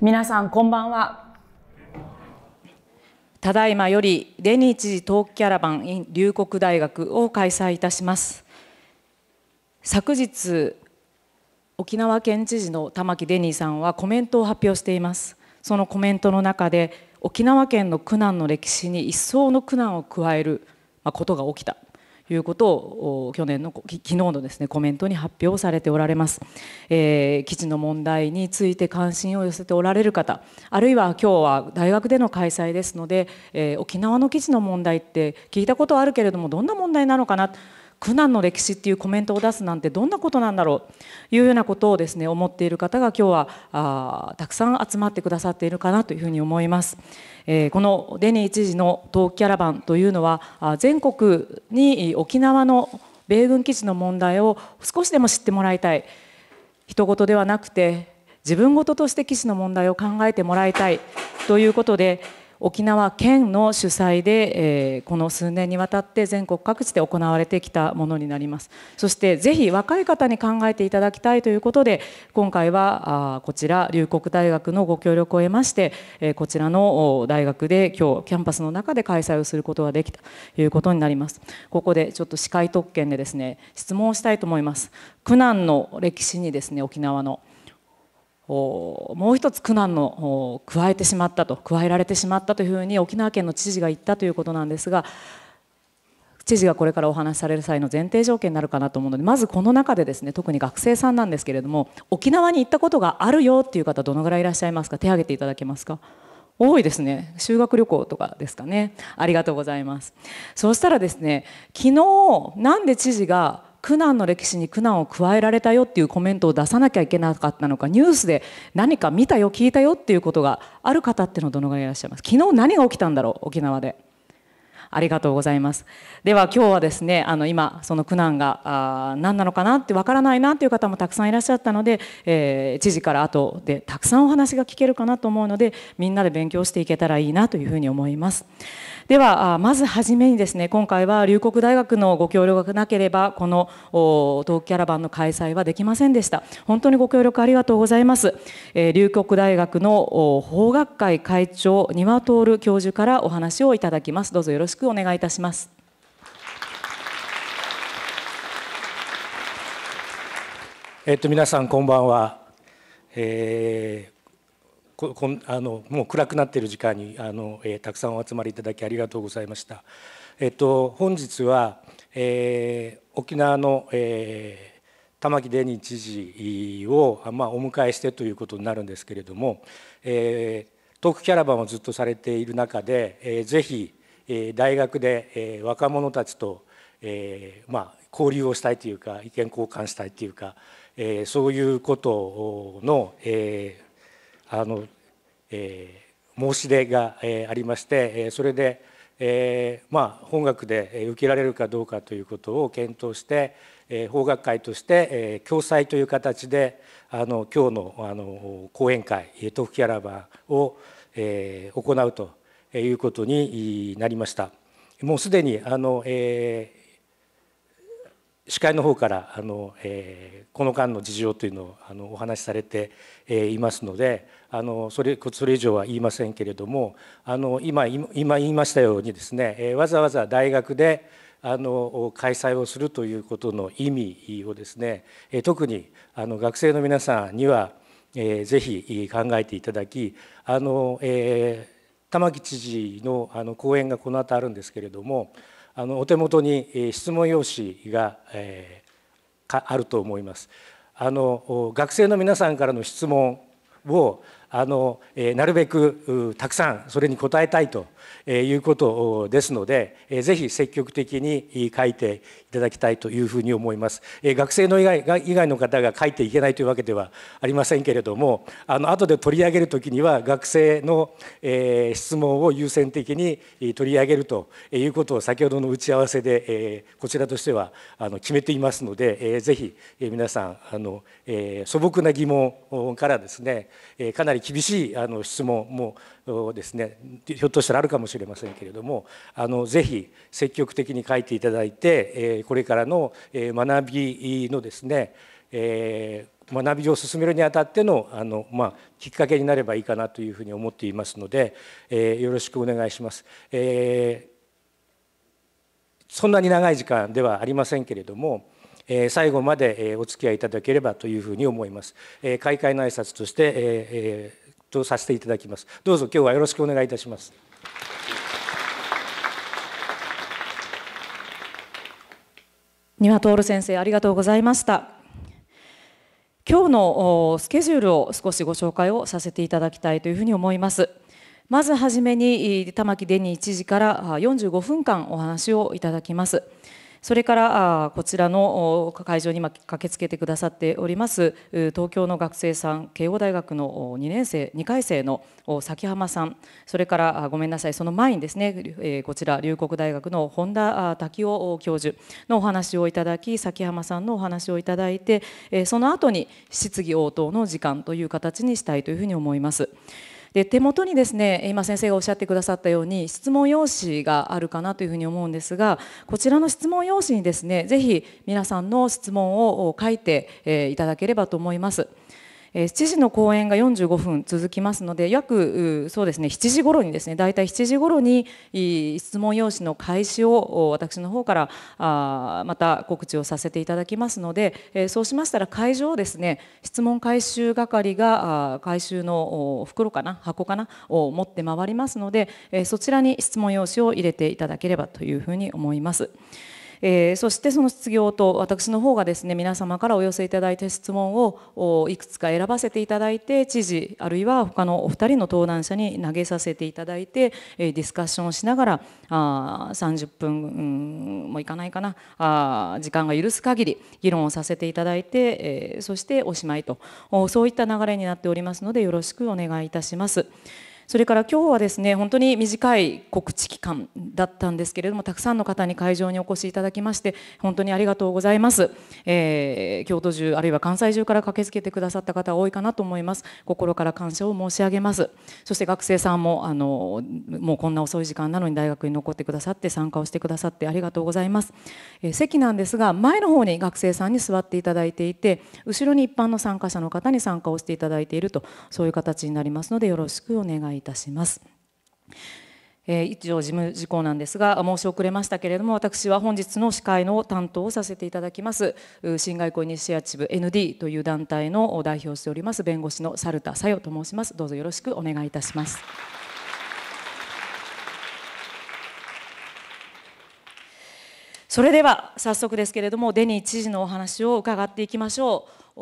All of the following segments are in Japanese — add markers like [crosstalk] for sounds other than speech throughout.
皆さんこんばんはただいまよりデニー知事冬季キャラバン in 龍谷大学を開催いたします昨日沖縄県知事の玉城デニーさんはコメントを発表していますそのコメントの中で沖縄県の苦難の歴史に一層の苦難を加えることが起きたいうことを去年の昨日のですねコメントに発表されておられます、えー、基地の問題について関心を寄せておられる方あるいは今日は大学での開催ですので、えー、沖縄の基地の問題って聞いたことはあるけれどもどんな問題なのかな苦難の歴史っていうコメントを出すなんてどんなことなんだろういうようなことをですね思っている方が今日はあたくさん集まってくださっているかなというふうに思います。えこのデニー知事のークキャラバンというのは全国に沖縄の米軍基地の問題を少しでも知ってもらいたい人事ではなくて自分事として基地の問題を考えてもらいたいということで沖縄県の主催で、えー、この数年にわたって全国各地で行われてきたものになりますそしてぜひ若い方に考えていただきたいということで今回はあこちら龍谷大学のご協力を得まして、えー、こちらの大学で今日キャンパスの中で開催をすることができたということになりますここでちょっと司会特権でですね質問をしたいと思います苦難の歴史にですね沖縄のもう一つ苦難の加えてしまったと加えられてしまったというふうに沖縄県の知事が言ったということなんですが知事がこれからお話しされる際の前提条件になるかなと思うのでまずこの中でですね特に学生さんなんですけれども沖縄に行ったことがあるよっていう方どのぐらいいらっしゃいますか手挙げていただけますか多いですね修学旅行とかですかねありがとうございますそうしたらですね昨日なんで知事が苦難の歴史に苦難を加えられたよっていうコメントを出さなきゃいけなかったのかニュースで何か見たよ聞いたよっていうことがある方っていうのはどのぐらいいらっしゃいます昨日何が起きたんだろう沖縄で。ありがとうございます。では今日はですねあの今その苦難が何なのかなってわからないなという方もたくさんいらっしゃったので、えー、知事から後でたくさんお話が聞けるかなと思うのでみんなで勉強していけたらいいなというふうに思います。ではまずはじめにですね今回は龍谷大学のご協力がなければこの東キャラバンの開催はできませんでした本当にご協力ありがとうございます、えー、龍谷大学の法学会会長丹羽徹教授からお話をいただきますどうぞよろしくくお願いいたします。えっと、皆さんこんばんは、えー、ここんあのもう暗くなっている時間にあの、えー、たくさんお集まりいただきありがとうございました。えっと、本日は、えー、沖縄の、えー、玉城デニー知事を、まあ、お迎えしてということになるんですけれども、えー、トークキャラバンをずっとされている中で、えー、ぜひ大学で若者たちとまあ交流をしたいというか意見交換したいというかそういうことのあの申し出がありましてそれでえまあ本学で受けられるかどうかということを検討して、え法学会として、え共催という形であの今日のあの講演会「トフキャラバンを」え行うということになりました。もうすでにあの、えー、司会の方からあの、えー、この間の事情というのをあのお話しされて、えー、いますのであのそれそれ以上は言いませんけれどもあの今今言いましたようにですね、えー、わざわざ大学であの開催をするということの意味をですね、え特にあの学生の皆さんには、えー、ぜひ考えていただきあの、えー玉城知事のあの講演がこの後あるんですけれどもあのお手元に質問用紙が、えー、あると思います。あの学生の皆さんからの質問をあの、えー、なるべくたくさんそれに答えたいということですので、ぜひ積極的に書いていただきたいというふうに思います。学生の以外以外の方が書いていけないというわけではありませんけれども、あの後で取り上げるときには、学生の質問を優先的に取り上げるということを、先ほどの打ち合わせでこちらとしては決めていますので、ぜひ皆さん、あの素朴な疑問からですね、かなり厳しい質問もですねひょっとしたらあるかもしれませんけれどもあのぜひ積極的に書いていただいて、えこれからの学びのですね、え学びを進めるにあたってのあの、まあ、きっかけになればいいかなというふうに思っていますので、えー、よろしくお願いします、えー、そんなに長い時間ではありませんけれども、えー、最後までお付き合いいただければというふうに思います。えー、開会の挨拶として、えーとさせていただきますどうぞ今日はよろしくお願いいたします丹羽徹先生ありがとうございました今日のスケジュールを少しご紹介をさせていただきたいというふうに思いますまずはじめに玉城デニー知事から45分間お話をいただきますそれからこちらの会場に今駆けつけてくださっております東京の学生さん慶応大学の2年生2回生の崎浜さんそれからごめんなさいその前にですねこちら龍谷大学の本田滝雄教授のお話をいただき崎浜さんのお話をいただいてその後に質疑応答の時間という形にしたいというふうに思います。で手元にですね今先生がおっしゃってくださったように質問用紙があるかなというふうに思うんですがこちらの質問用紙にですね是非皆さんの質問を書いていただければと思います。え7時の講演が45分続きますので約そうですね7時頃にですね大体7時頃に質問用紙の開始を私の方からあまた告知をさせていただきますので、えそうしましたら会場をですね質問回収係が回収の袋かな箱かなを持って回りますので、えそちらに質問用紙を入れていただければというふうに思います。えー、そしてその失業と私の方がですね皆様からお寄せいただいた質問をいくつか選ばせていただいて知事あるいは他のお二人の登壇者に投げさせていただいて、ディスカッションをしながらあ30分もいかないかなあ時間が許す限り議論をさせていただいて、えー、そしておしまいとそういった流れになっておりますのでよろしくお願いいたします。それから今日はですね本当に短い告知期間だったんですけれどもたくさんの方に会場にお越しいただきまして本当にありがとうございます、えー、京都中あるいは関西中から駆けつけてくださった方多いかなと思います心から感謝を申し上げますそして学生さんもあのもうこんな遅い時間なのに大学に残ってくださって参加をしてくださってありがとうございます、えー、席なんですが前の方に学生さんに座っていただいていて後ろに一般の参加者の方に参加をしていただいているとそういう形になりますのでよろしくお願いいたします。えー、一条事務事項なんですが申し遅れましたけれども私は本日の司会の担当をさせていただきます新外交イニシアチブ ND という団体の代表しております弁護士の猿田さよと申しますどうぞよろしくお願いいたします。それでは早速ですけれどもデニー知事のお話を伺っていきましょう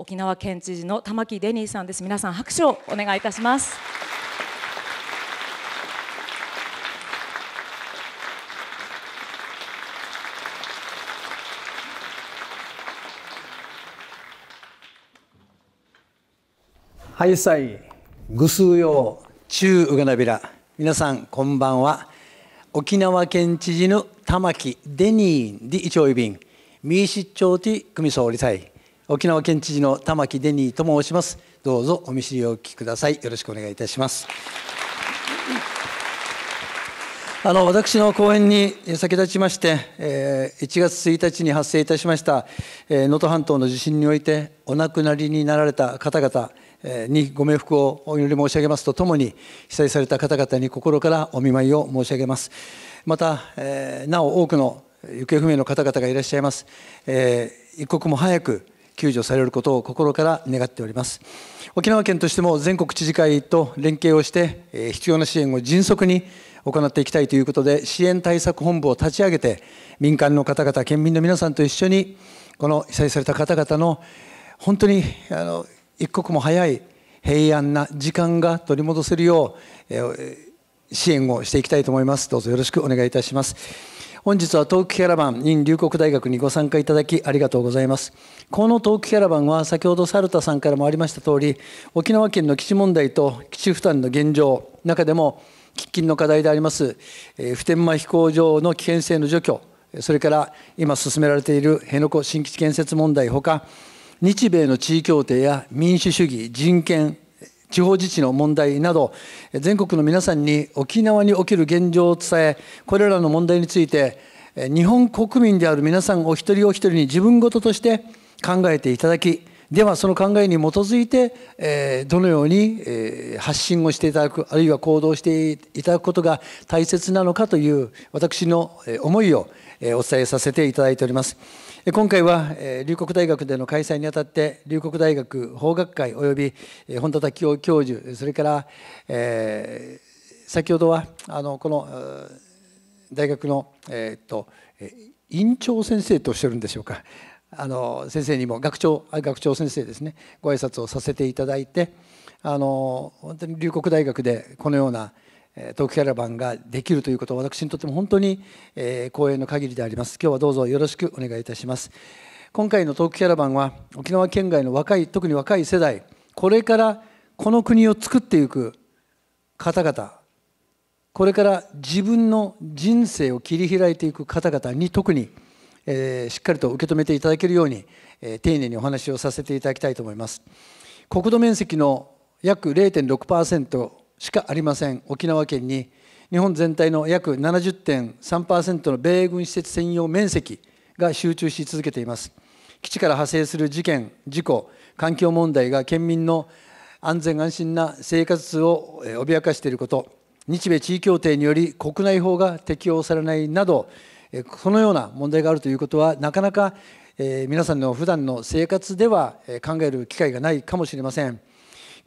沖縄県知事の玉城デニーさんです皆さん拍手をお願いいたしますはいさいぐすうよう中うがなびら皆さんこんばんは沖縄県知事の玉城デニーで一応いびん民主町ティ組総理隊沖縄県知事の玉城デニーと申しますどうぞお見知りおきくださいよろしくお願いいたしますあの私の講演に先立ちまして、えー、1月1日に発生いたしました能登、半島の地震においてお亡くなりになられた方々にご冥福をお祈り申し上げますとともに被災された方々に心からお見舞いを申し上げますまた、えー、なお多くの行方不明の方々がいらっしゃいます、えー、一刻も早く救助されることを心から願っております沖縄県としても全国知事会と連携をして、えー、必要な支援を迅速に行っていきたいということで支援対策本部を立ち上げて民間の方々県民の皆さんと一緒にこの被災された方々の本当にあの一刻も早い平安な時間が取り戻せるよう、え支援をしていきたいと思いますどうぞよろしくお願いいたします本日は東北キャラバン in 龍谷大学にご参加いただきありがとうございますこの東京キャラバンは先ほど猿田さんからもありました通り沖縄県の基地問題と基地負担の現状中でも喫緊の課題であります、え普天間飛行場の危険性の除去それから今進められている辺野古新基地建設問題ほか日米の地位協定や民主主義人権地方自治の問題など全国の皆さんに沖縄における現状を伝えこれらの問題について日本国民である皆さんお一人お一人に自分事として考えていただきではその考えに基づいて、どのように、発信をしていただくあるいは行動していただくことが大切なのかという私の思いを、お伝えさせていただいております。今回は、えー、龍谷大学での開催にあたって龍谷大学法学会および、え本田滝雄教授それから、えー、先ほどはあのこの大学の、えっと院長先生とおっしゃるんでしょうかあの先生にも学長学長先生ですねご挨拶をさせていただいてあの本当に龍谷大学でこのような、トークキャラバンができるということは私にとっても本当に光栄の限りであります今日はどうぞよろしくお願いいたします今回のトークキャラバンは沖縄県外の若い特に若い世代これからこの国を作っていく方々これから自分の人生を切り開いていく方々に特に、えしっかりと受け止めていただけるように、え丁寧にお話をさせていただきたいと思います。国土面積の約0.6%しかありません沖縄県に日本全体の約70.3%の米軍施設専用面積が集中し続けています基地から派生する事件事故環境問題が県民の安全安心な生活を脅かしていること日米地位協定により国内法が適用されないなどこのような問題があるということはなかなか皆さんの普段の生活では考える機会がないかもしれません。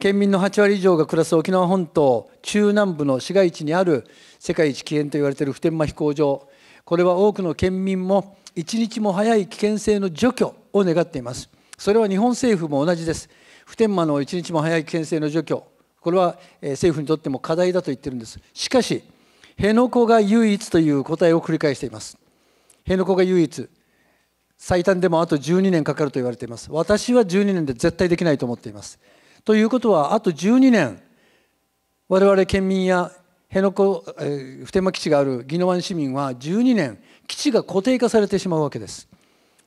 県民の8割以上が暮らす沖縄本島中南部の市街地にある世界一危険と言われている普天間飛行場これは多くの県民も一日も早い危険性の除去を願っていますそれは日本政府も同じです普天間の一日も早い危険性の除去これは政府にとっても課題だと言ってるんですしかし辺野古が唯一という答えを繰り返しています辺野古が唯一最短でもあと12年かかると言われています私は12年で絶対できないと思っていますということはあと12年我々県民や辺野古、えー、普天間基地がある宜野湾市民は12年基地が固定化されてしまうわけです。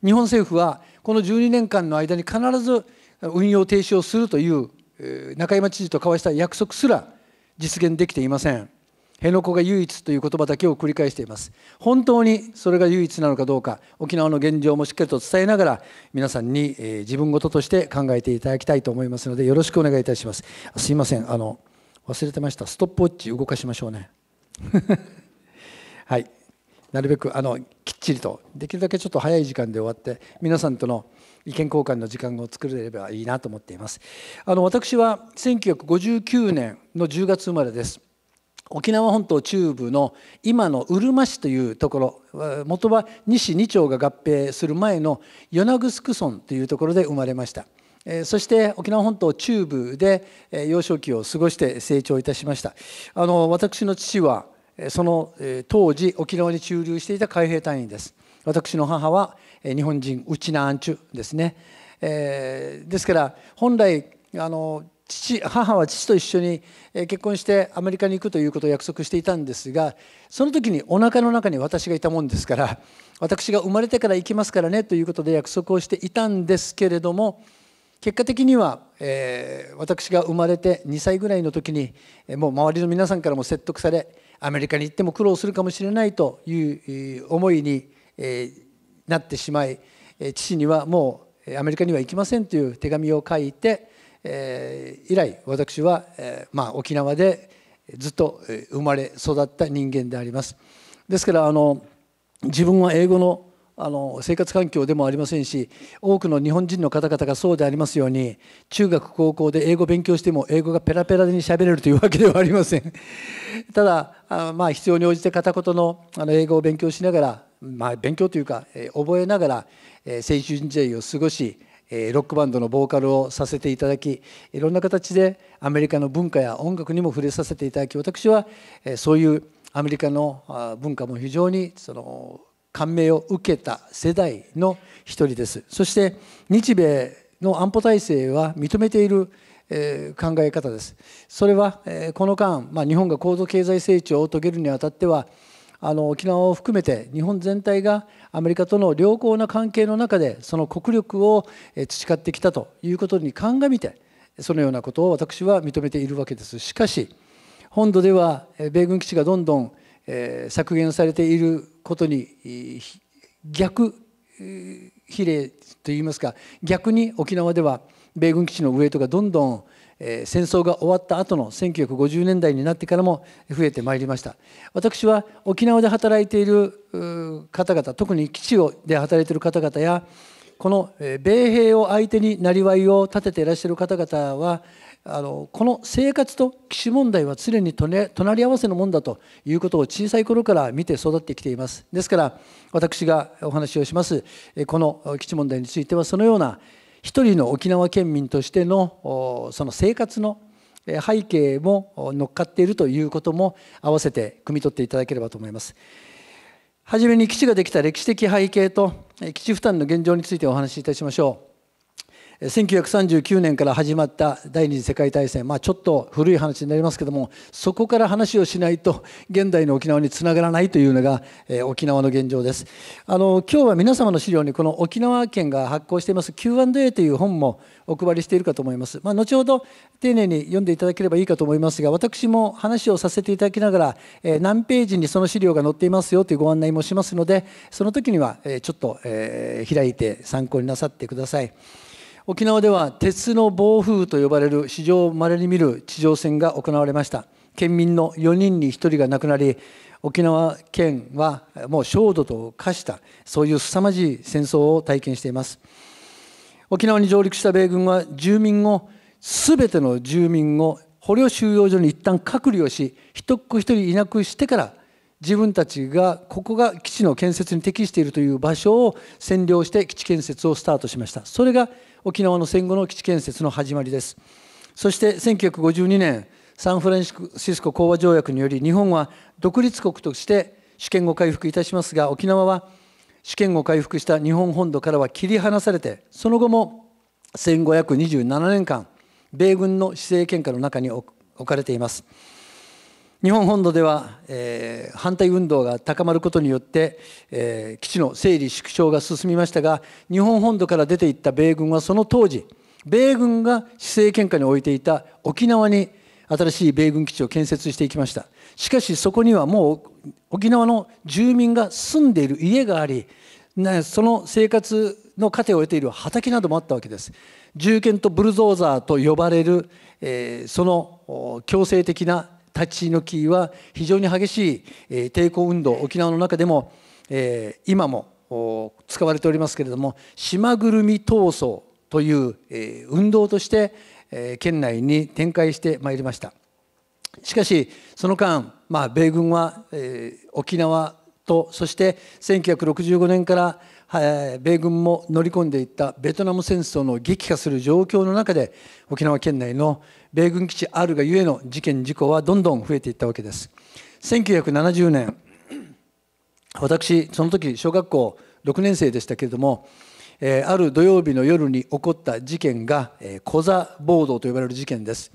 日本政府はこの12年間の間に必ず運用停止をするという中山知事と交わした約束すら実現できていません。辺野古が唯一という言葉だけを繰り返しています本当にそれが唯一なのかどうか沖縄の現状もしっかりと伝えながら皆さんに、えー、自分事として考えていただきたいと思いますのでよろしくお願いいたしますすいませんあの忘れてましたストップウォッチ動かしましょうね [laughs] はいなるべくあのきっちりとできるだけちょっと早い時間で終わって皆さんとの意見交換の時間を作れればいいなと思っていますあの私は1959年の10月生まれです沖縄本島中部の今のうるま市というところ元は西2町が合併する前の与那城村というところで生まれましたそして沖縄本島中部で幼少期を過ごして成長いたしましたあの私の父はその当時沖縄に駐留していた海兵隊員です私の母は日本人ウチナアンチュですね、えー、ですから本来あの父母は父と一緒に結婚してアメリカに行くということを約束していたんですがその時におなかの中に私がいたもんですから私が生まれてから行きますからねということで約束をしていたんですけれども結果的には、えー、私が生まれて2歳ぐらいの時にもう周りの皆さんからも説得されアメリカに行っても苦労するかもしれないという思いに、なってしまい父にはもうアメリカには行きませんという手紙を書いてえー、以来私は、えー、まあ、沖縄でずっと生まれ育った人間でありますですからあの自分は英語のあの生活環境でもありませんし多くの日本人の方々がそうでありますように中学高校で英語勉強しても英語がペラペラに喋れるというわけではありません [laughs] ただあまあ必要に応じて片言のあの英語を勉強しながらまあ勉強というか、えー、覚えながら、えー、青春時代を過ごしえロックバンドのボーカルをさせていただきいろんな形でアメリカの文化や音楽にも触れさせていただき私はえそういうアメリカの文化も非常にその感銘を受けた世代の一人ですそして日米の安保体制は認めているえ考え方ですそれはえこの間、まあ、日本が高度経済成長を遂げるにあたってはあの沖縄を含めて日本全体がアメリカとの良好な関係の中でその国力を培ってきたということに鑑みてそのようなことを私は認めているわけです。しかし本土では米軍基地がどんどん削減されていることに逆比例といいますか逆に沖縄では米軍基地のウエイトがどんどん戦争が終わった後の1950年代になってからも増えてまいりました私は沖縄で働いている方々特に基地で働いている方々やこの米兵を相手になりわいを立てていらっしゃる方々はあのこの生活と基地問題は常に隣り合わせのもんだということを小さい頃から見て育ってきていますですから私がお話をしますこの基地問題についてはそのような一人の沖縄県民としてのその生活の背景も乗っかっているということも合わせて汲み取っていただければと思います。はじめに基地ができた歴史的背景と基地負担の現状についてお話しいたしましょう。1939年から始まった第二次世界大戦、まあ、ちょっと古い話になりますけどもそこから話をしないと現代の沖縄につながらないというのが、えー、沖縄の現状ですあの今日は皆様の資料にこの沖縄県が発行しています Q&A という本もお配りしているかと思います、まあ、後ほど丁寧に読んでいただければいいかと思いますが私も話をさせていただきながら、えー、何ページにその資料が載っていますよというご案内もしますのでその時には、えー、ちょっと、えー、開いて参考になさってください。沖縄では鉄の暴風と呼ばれる史上まれに見る地上戦が行われました県民の4人に1人が亡くなり沖縄県はもう焦土と化したそういう凄まじい戦争を体験しています沖縄に上陸した米軍は住民を全ての住民を捕虜収容所に一旦隔離をし一人一人いなくしてから自分たちがここが基地の建設に適しているという場所を占領して基地建設をスタートしましたそれが沖縄の戦後の基地建設の始まりですそして1952年サンフランシスコ講和条約により日本は独立国として主権を回復いたしますが沖縄は主権を回復した日本本土からは切り離されてその後も1527年間米軍の施政権下の中に置かれています。日本本土では、えー、反対運動が高まることによって、えー、基地の整理縮小が進みましたが日本本土から出ていった米軍はその当時米軍が施政権下に置いていた沖縄に新しい米軍基地を建設していきましたしかしそこにはもう沖縄の住民が住んでいる家がありその生活の糧を得ている畑などもあったわけです銃剣とブルゾーザーと呼ばれる、えー、その強制的な立ち退きは非常に激しい、え抵抗運動沖縄の中でも、え今も使われておりますけれども島ぐるみ闘争という、え運動として、え県内に展開してまいりましたしかしその間、まあ、米軍は、え沖縄とそして1965年から米軍も乗り込んでいったベトナム戦争の激化する状況の中で沖縄県内の米軍基地あるがゆえの事件事故はどんどん増えていったわけです1970年私その時小学校6年生でしたけれども、えある土曜日の夜に起こった事件が、えコザ暴動と呼ばれる事件です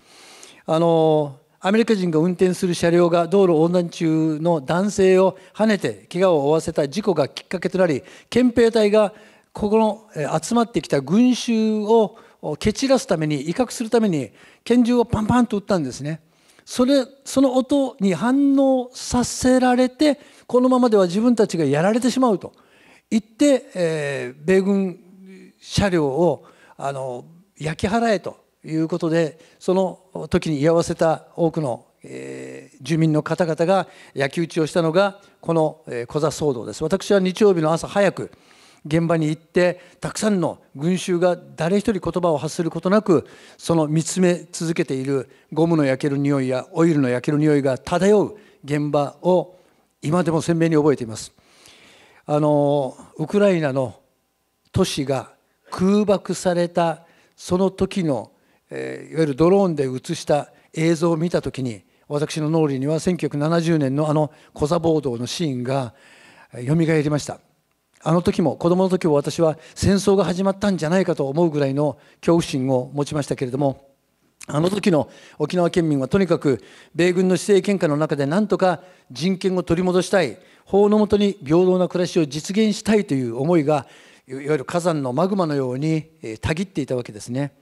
あのアメリカ人が運転する車両が道路横断中の男性をはねて怪我を負わせた事故がきっかけとなり憲兵隊がここの集まってきた群衆を蹴散らすために威嚇するために拳銃をパンパンと撃ったんですねそれその音に反応させられてこのままでは自分たちがやられてしまうと言って、えー、米軍車両をあの焼き払えということでその時に居合わせた多くの、えー、住民の方々が焼き打ちをしたのがこの、えー、小座騒動です私は日曜日の朝早く現場に行ってたくさんの群衆が誰一人言葉を発することなくその見つめ続けているゴムの焼ける匂いやオイルの焼ける匂いが漂う現場を今でも鮮明に覚えていますあのウクライナの都市が空爆されたその時のいわゆるドローンで映した映像を見たときに私の脳裏には1970年のあの小座暴動のシーンがよみがえりましたあの時も子供の時も私は戦争が始まったんじゃないかと思うぐらいの恐怖心を持ちましたけれどもあの時の沖縄県民はとにかく米軍の施政権下の中でなんとか人権を取り戻したい法のもとに平等な暮らしを実現したいという思いがいわゆる火山のマグマのようにたぎっていたわけですね。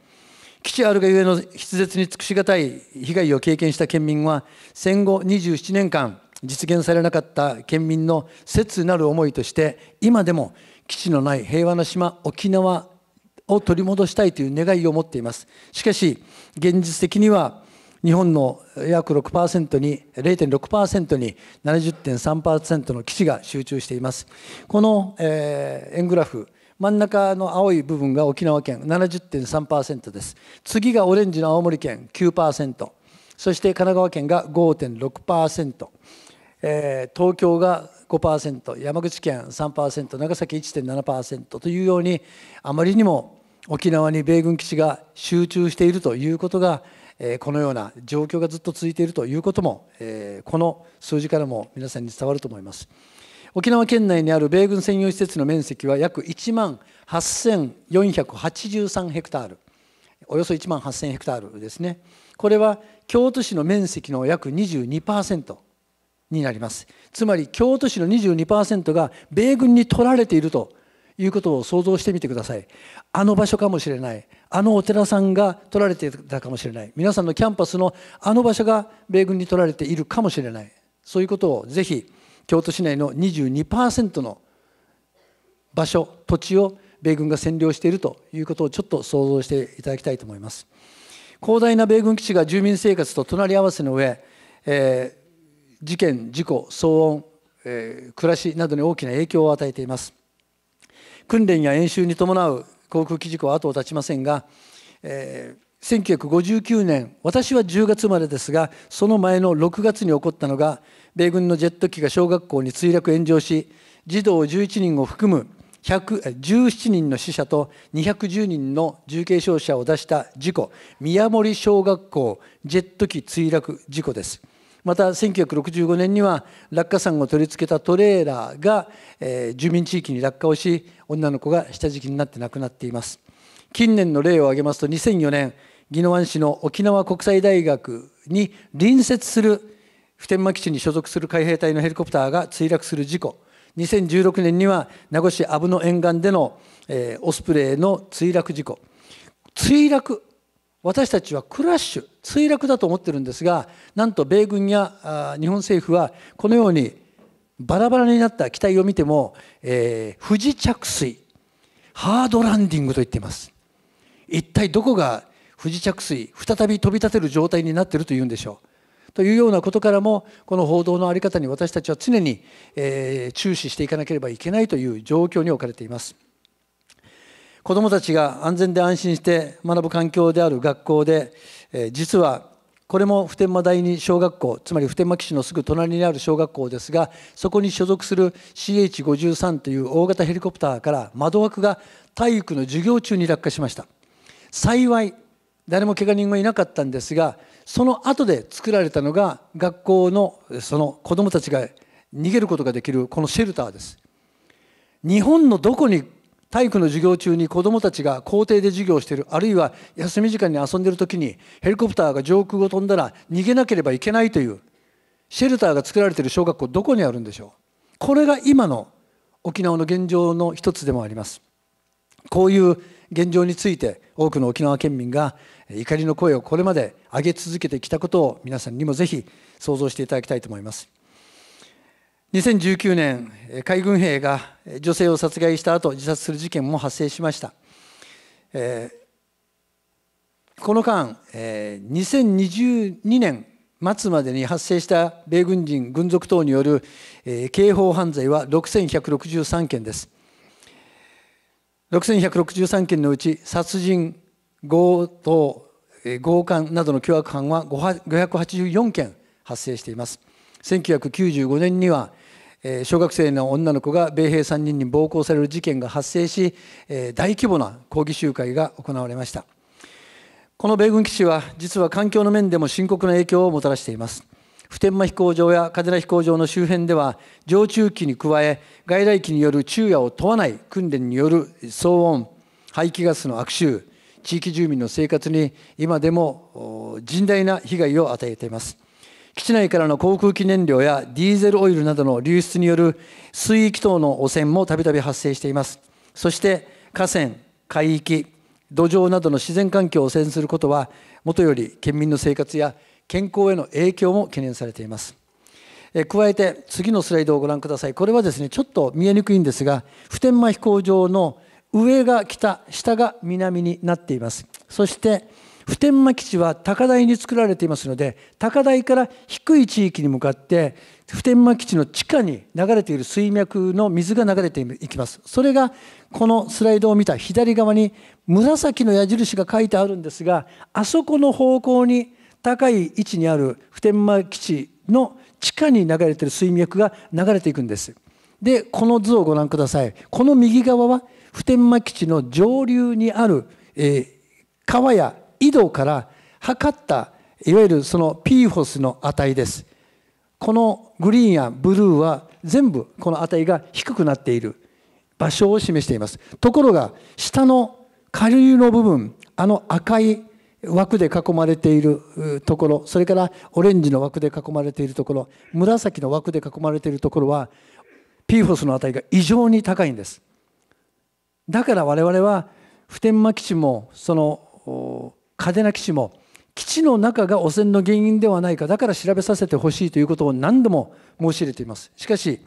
基地あるがゆえの筆舌に尽くし難い被害を経験した県民は戦後27年間実現されなかった県民の切なる思いとして今でも基地のない平和な島沖縄を取り戻したいという願いを持っていますしかし現実的には日本の約6%に0.6%に70.3%の基地が集中していますこの、えー、円グラフ真ん中の青い部分が沖縄県70.3%です次がオレンジの青森県9%そして神奈川県が5.6%、えー、東京が5%山口県3%長崎1.7%というようにあまりにも沖縄に米軍基地が集中しているということがこのような状況がずっと続いているということもこの数字からも皆さんに伝わると思います。沖縄県内にある米軍専用施設の面積は約1万8483ヘクタールおよそ1万8000ヘクタールですねこれは京都市の面積の約22%になりますつまり京都市の22%が米軍に取られているということを想像してみてくださいあの場所かもしれないあのお寺さんが取られていたかもしれない皆さんのキャンパスのあの場所が米軍に取られているかもしれないそういうことをぜひ京都市内の22%の場所土地を米軍が占領しているということをちょっと想像していただきたいと思います広大な米軍基地が住民生活と隣り合わせの上、えー、事件事故騒音、えー、暮らしなどに大きな影響を与えています訓練や演習に伴う航空機事故は後を絶ちませんが、えー1959年私は10月生まれですがその前の6月に起こったのが米軍のジェット機が小学校に墜落炎上し児童11人を含む17人の死者と210人の重軽傷者を出した事故宮森小学校ジェット機墜落事故ですまた1965年には落下山を取り付けたトレーラーが、えー、住民地域に落下をし女の子が下敷きになって亡くなっています近年の例を挙げますと2004年宜野湾市の沖縄国際大学に隣接する普天間基地に所属する海兵隊のヘリコプターが墜落する事故2016年には名護市阿武野沿岸での、えー、オスプレイの墜落事故墜落私たちはクラッシュ墜落だと思ってるんですがなんと米軍や日本政府はこのようにバラバラになった機体を見ても、えー、不時着水ハードランディングと言っています一体どこが不時着水再び飛び立てる状態になっているというんでしょうというようなことからもこの報道の在り方に私たちは常に、えー、注視していかなければいけないという状況に置かれています。子どもたちが安全で安心して学ぶ環境である学校で、えー、実はこれも普天間第二小学校つまり普天間基地のすぐ隣にある小学校ですがそこに所属する CH53 という大型ヘリコプターから窓枠が体育の授業中に落下しました幸い誰も怪我人もいなかったんですがその後で作られたのが学校のその子どもたちが逃げることができるこのシェルターです日本のどこに体育の授業中に子どもたちが校庭で授業しているあるいは休み時間に遊んでいる時にヘリコプターが上空を飛んだら逃げなければいけないというシェルターが作られている小学校どこにあるんでしょうこれが今の沖縄の現状の一つでもありますこういう現状について多くの沖縄県民が怒りの声をこれまで上げ続けてきたことを皆さんにもぜひ想像していただきたいと思います2019年海軍兵が女性を殺害した後自殺する事件も発生しました、この間、2022年末までに発生した米軍人軍属等による、刑法犯罪は6163件です6163件のうち殺人強盗、強姦などの凶悪犯は584件発生しています。1995年には小学生の女の子が米兵3人に暴行される事件が発生し大規模な抗議集会が行われましたこの米軍基地は実は環境の面でも深刻な影響をもたらしています普天間飛行場や嘉手納飛行場の周辺では常駐機に加え外来機による昼夜を問わない訓練による騒音排気ガスの悪臭地域住民の生活に今でも甚大な被害を与えています基地内からの航空機燃料やディーゼルオイルなどの流出による水域等の汚染もたびたび発生していますそして河川海域土壌などの自然環境を汚染することはもとより県民の生活や健康への影響も懸念されていますえ加えて次のスライドをご覧くださいこれはですねちょっと見えにくいんですが普天間飛行場の上が北下が南になっていますそして普天間基地は高台に作られていますので高台から低い地域に向かって普天間基地の地下に流れている水脈の水が流れていきますそれがこのスライドを見た左側に紫の矢印が書いてあるんですがあそこの方向に高い位置にある普天間基地の地下に流れている水脈が流れていくんですでこの図をご覧くださいこの右側は普天間基地の上流にある、えー、川や井戸から測ったいわゆるその PFOS の値ですこのグリーンやブルーは全部この値が低くなっている場所を示していますところが下の下流の部分あの赤い枠で囲まれているところそれからオレンジの枠で囲まれているところ紫の枠で囲まれているところは PFOS の値が異常に高いんですだから我々は普天間基地もその嘉手納基地も基地の中が汚染の原因ではないかだから調べさせてほしいということを何度も申し入れていますしかし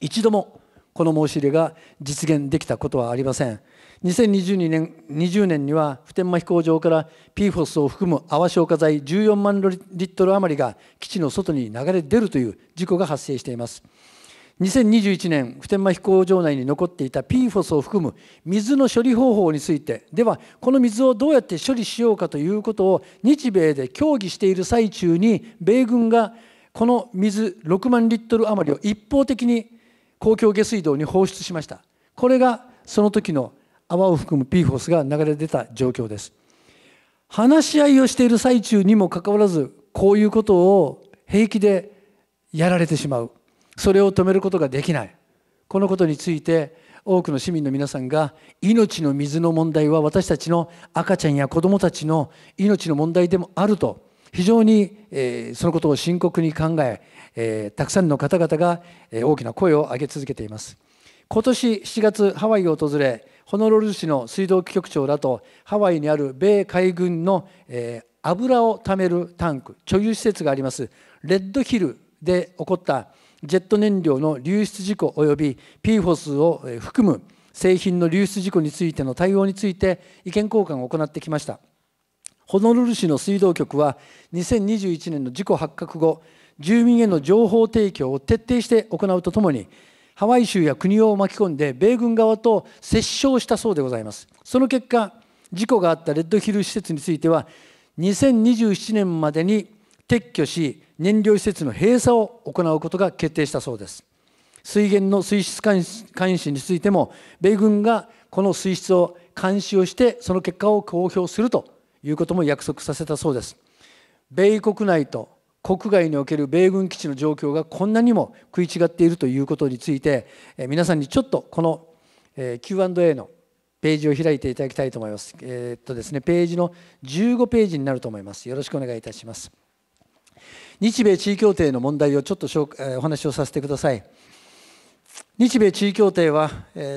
一度もこの申し入れが実現できたことはありません2022年 ,20 年には普天間飛行場から PFOS を含む泡消火剤14万リットル余りが基地の外に流れ出るという事故が発生しています2021年普天間飛行場内に残っていた PFOS を含む水の処理方法についてではこの水をどうやって処理しようかということを日米で協議している最中に米軍がこの水6万リットル余りを一方的に公共下水道に放出しましたこれがその時の泡を含む PFOS が流れ出た状況です話し合いをしている最中にもかかわらずこういうことを平気でやられてしまうそれを止めることができないこのことについて多くの市民の皆さんが命の水の問題は私たちの赤ちゃんや子どもたちの命の問題でもあると非常に、そのことを深刻に考えたくさんの方々が、大きな声を上げ続けています。今年7月ハワイを訪れホノロル市の水道局長らとハワイにある米海軍の、え油を貯めるタンク貯油施設がありますレッドヒルで起こったジェット燃料の流出事故及び PFOS を含む製品の流出事故についての対応について意見交換を行ってきましたホノルル市の水道局は2021年の事故発覚後住民への情報提供を徹底して行うとともにハワイ州や国を巻き込んで米軍側と折衝したそうでございますその結果事故があったレッドヒル施設については2027年までに撤去し燃料施設の閉鎖を行うことが決定したそうです水源の水質監視についても米軍がこの水質を監視をしてその結果を公表するということも約束させたそうです米国内と国外における米軍基地の状況がこんなにも食い違っているということについて皆さんにちょっとこの Q&A のページを開いていただきたいと思います。えー、っとですね、ページの15ページになると思います。よろしくお願いいたします。日米地位協定の問題をちょっとお話をさせてください。日米地位協定は、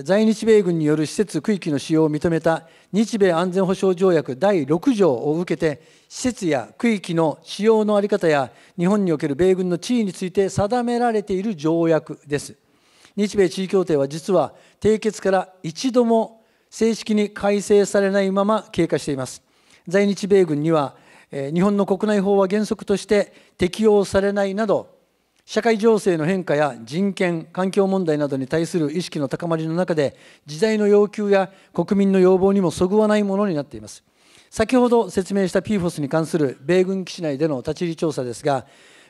在日米軍による施設区域の使用を認めた日米安全保障条約第6条を受けて、施設や区域の使用の在り方や、日本における米軍の地位について定められている条約です。日米地位協定は実は締結から一度も正式に改正されないまま経過しています。在日米軍には日本の国内法は原則として適用されないなど社会情勢の変化や人権環境問題などに対する意識の高まりの中で時代の要求や国民の要望にもそぐわないものになっています先ほど説明した PFOS に関する米軍基地内での立ち入り調査ですが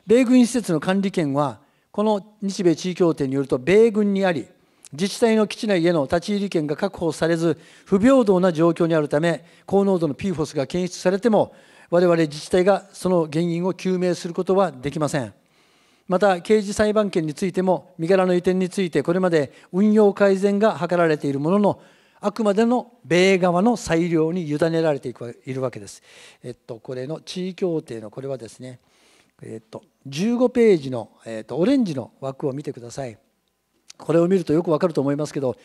米軍施設の管理権はこの日米地位協定によると米軍にあり自治体の基地内への立ち入り権が確保されず不平等な状況にあるため高濃度の PFOS が検出されても我々自治体がその原因を究明することはできません。また刑事裁判権についても身柄の移転についてこれまで運用改善が図られているもののあくまでの米側の裁量に委ねられているわけです。えっと、これの地位協定のこれはですね、えっと、15ページの、えっと、オレンジの枠を見てください。これを見るとよくわかると思いますけど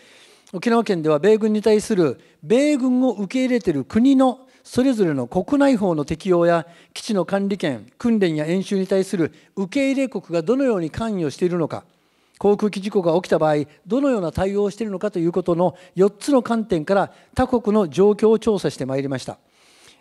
沖縄県では米軍に対する米軍を受け入れている国のそれぞれの国内法の適用や基地の管理権訓練や演習に対する受け入れ国がどのように関与しているのか航空機事故が起きた場合どのような対応をしているのかということの4つの観点から他国の状況を調査してまいりました、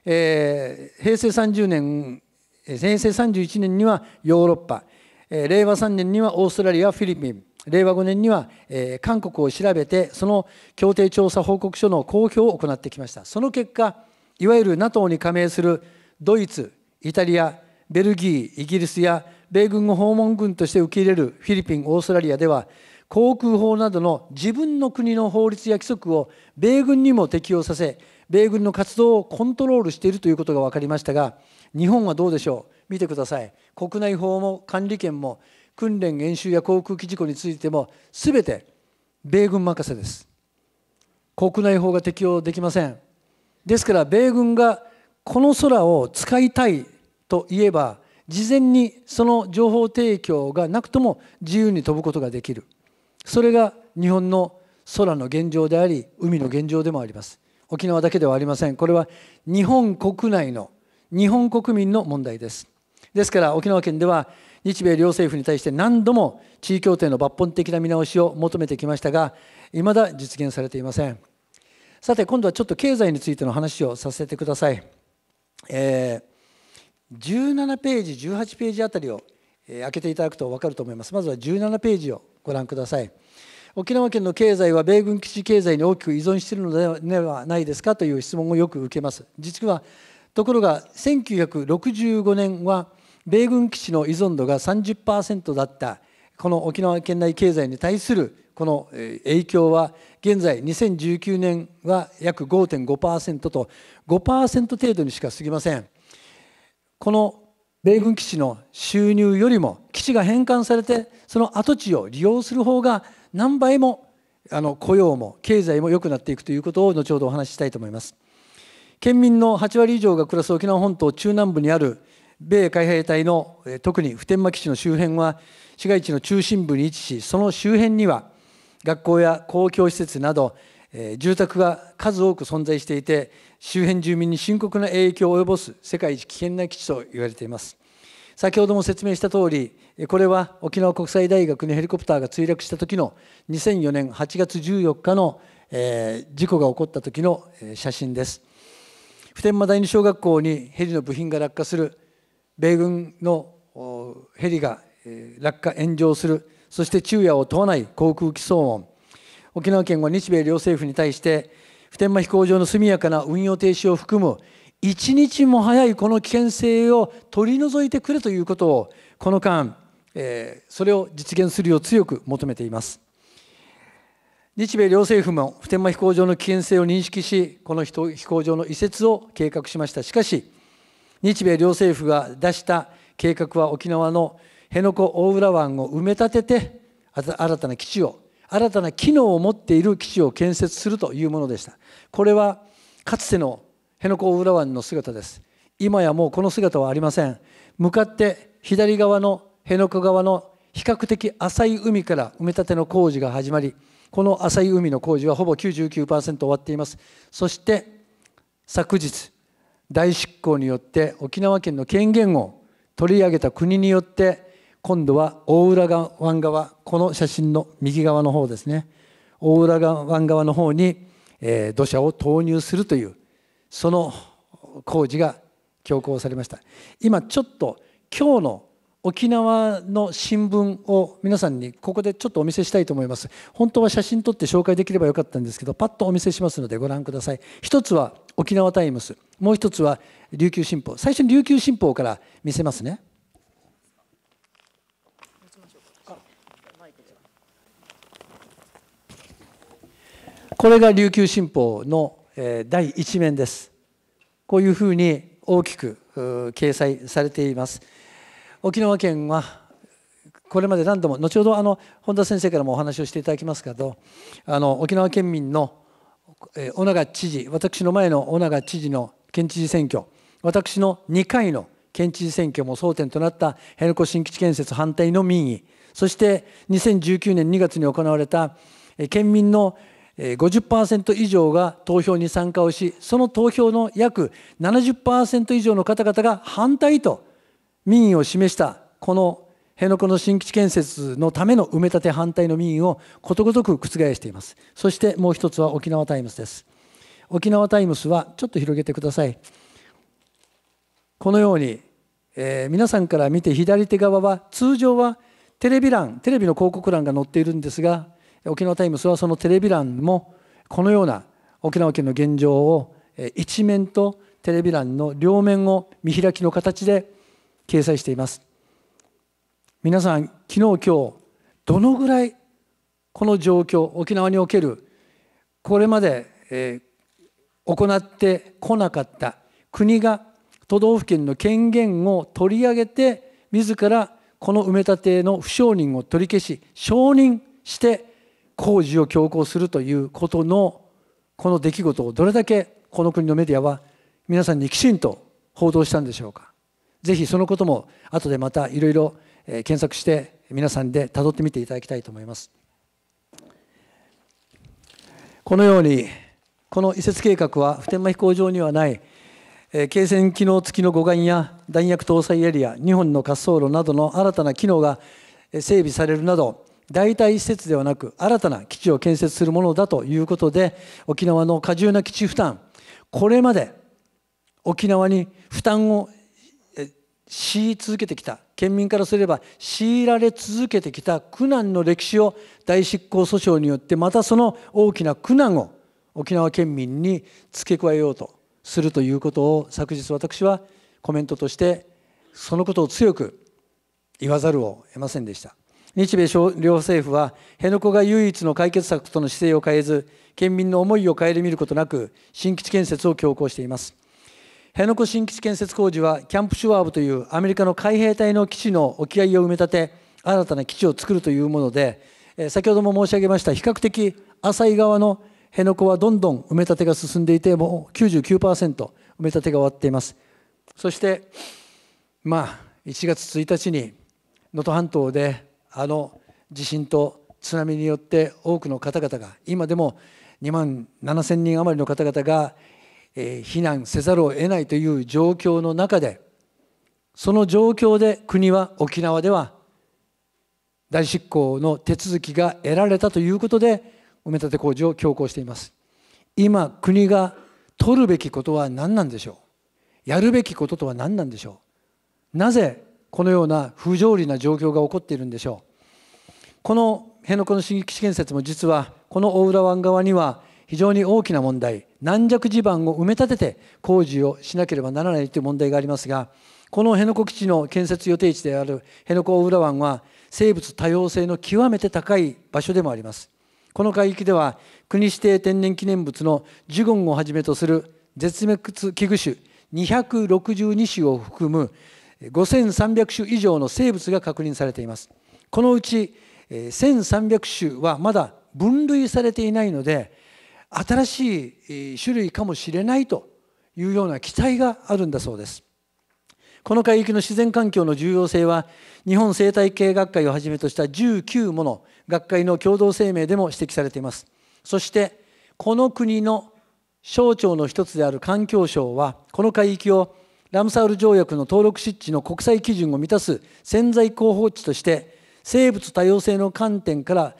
えー、平成30年平成31年にはヨーロッパ令和3年にはオーストラリアフィリピン令和5年には、えー、韓国を調べてその協定調査報告書の公表を行ってきましたその結果いわゆる NATO に加盟するドイツ、イタリア、ベルギー、イギリスや米軍を訪問軍として受け入れるフィリピン、オーストラリアでは、航空法などの自分の国の法律や規則を米軍にも適用させ、米軍の活動をコントロールしているということが分かりましたが、日本はどうでしょう、見てください、国内法も管理権も、訓練、演習や航空機事故についても、すべて米軍任せです。国内法が適用できません。ですから米軍がこの空を使いたいといえば事前にその情報提供がなくとも自由に飛ぶことができるそれが日本の空の現状であり海の現状でもあります沖縄だけではありませんこれは日本国内の日本国民の問題ですですから沖縄県では日米両政府に対して何度も地位協定の抜本的な見直しを求めてきましたがいまだ実現されていませんさて今度はちょっと経済についての話をさせてください、えー、17ページ18ページあたりを、えー、開けていただくと分かると思いますまずは17ページをご覧ください沖縄県の経済は米軍基地経済に大きく依存しているのではないですかという質問をよく受けます実はところが1965年は米軍基地の依存度が30%だったこの沖縄県内経済に対するこの影響は現在2019年は約5.5%と5%程度にしか過ぎませんこの米軍基地の収入よりも基地が返還されてその跡地を利用する方が何倍もあの雇用も経済も良くなっていくということを後ほどお話ししたいと思います県民の8割以上が暮らす沖縄本島中南部にある米海兵隊の特に普天間基地の周辺は市街地の中心部に位置しその周辺には学校や公共施設など、えー、住宅が数多く存在していて周辺住民に深刻な影響を及ぼす世界一危険な基地と言われています先ほども説明したとおりこれは沖縄国際大学にヘリコプターが墜落した時の2004年8月14日の、えー、事故が起こった時の写真です普天間第二小学校にヘリの部品が落下する米軍のヘリが落下炎上するそして昼夜を問わない航空機騒音沖縄県は日米両政府に対して普天間飛行場の速やかな運用停止を含む一日も早いこの危険性を取り除いてくれということをこの間、えー、それを実現するよう強く求めています日米両政府も普天間飛行場の危険性を認識しこの飛行場の移設を計画しましたしかし日米両政府が出した計画は沖縄の辺野古大浦湾を埋め立てて新たな基地を新たな機能を持っている基地を建設するというものでしたこれはかつての辺野古大浦湾の姿です今やもうこの姿はありません向かって左側の辺野古側の比較的浅い海から埋め立ての工事が始まりこの浅い海の工事はほぼ99%終わっていますそして昨日大執行によって沖縄県の権限を取り上げた国によって今度は大浦湾側この写真の右側の方ですね大浦湾側の方に、えー、土砂を投入するというその工事が強行されました今ちょっと今日の沖縄の新聞を皆さんにここでちょっとお見せしたいと思います本当は写真撮って紹介できればよかったんですけどパッとお見せしますのでご覧ください一つは沖縄タイムスもう一つは琉球新報最初に琉球新報から見せますねこれが琉球新報の第一面です。こういうふうに大きく掲載されています。沖縄県はこれまで何度も後ほどあの本田先生からもお話をしていただきますけどあの沖縄県民の小長知事私の前の小長知事の県知事選挙私の2回の県知事選挙も争点となった辺野古新基地建設反対の民意そして2019年2月に行われた県民の50%以上が投票に参加をしその投票の約70%以上の方々が反対と民意を示したこの辺野古の新基地建設のための埋め立て反対の民意をことごとく覆していますそしてもう一つは沖縄タイムズです沖縄タイムズはちょっと広げてくださいこのように、えー、皆さんから見て左手側は通常はテレビ欄テレビの広告欄が載っているんですが沖縄タイムスはそのテレビ欄もこのような沖縄県の現状を一面とテレビ欄の両面を見開きの形で掲載しています皆さん昨日今日どのぐらいこの状況沖縄におけるこれまで、えー、行ってこなかった国が都道府県の権限を取り上げて自らこの埋め立ての不承認を取り消し承認して工事を強行するということのこの出来事をどれだけこの国のメディアは皆さんにきちんと報道したんでしょうかぜひそのことも後でまたいろいろ検索して皆さんでたどってみていただきたいと思いますこのようにこの移設計画は普天間飛行場にはない継線機能付きの護岸や弾薬搭載エリア日本の滑走路などの新たな機能が整備されるなど代替施設ではなく新たな基地を建設するものだということで沖縄の過重な基地負担これまで沖縄に負担を強い続けてきた県民からすれば強いられ続けてきた苦難の歴史を大執行訴訟によってまたその大きな苦難を沖縄県民に付け加えようとするということを昨日私はコメントとしてそのことを強く言わざるを得ませんでした。日米両政府は辺野古が唯一の解決策との姿勢を変えず県民の思いを顧みることなく新基地建設を強行しています辺野古新基地建設工事はキャンプ・シュワーブというアメリカの海兵隊の基地の沖合を埋め立て新たな基地を作るというもので先ほども申し上げました比較的浅い側の辺野古はどんどん埋め立てが進んでいてもう99%埋め立てが終わっていますそしてまあ1月1日に能登半島であの地震と津波によって多くの方々が今でも2万7000人余りの方々が、え避難せざるを得ないという状況の中でその状況で国は沖縄では大執行の手続きが得られたということで埋め立て工事を強行しています今国が取るべきことは何なんでしょうやるべきこととは何なんでしょうなぜこのような不条理な状況が起こっているんでしょうこの辺野古の新基地建設も実はこの大浦湾側には非常に大きな問題軟弱地盤を埋め立てて工事をしなければならないという問題がありますがこの辺野古基地の建設予定地である辺野古大浦湾は生物多様性の極めて高い場所でもありますこの海域では国指定天然記念物のジュゴンをはじめとする絶滅危惧種262種を含む5300種以上の生物が確認されていますこのうち1300種はまだ分類されていないので新しい種類かもしれないというような期待があるんだそうですこの海域の自然環境の重要性は日本生態系学会をはじめとした19もの学会の共同声明でも指摘されていますそしてこの国の省庁の一つである環境省はこの海域をラムサール条約の登録湿地の国際基準を満たす潜在候補地として生物多様性の観点から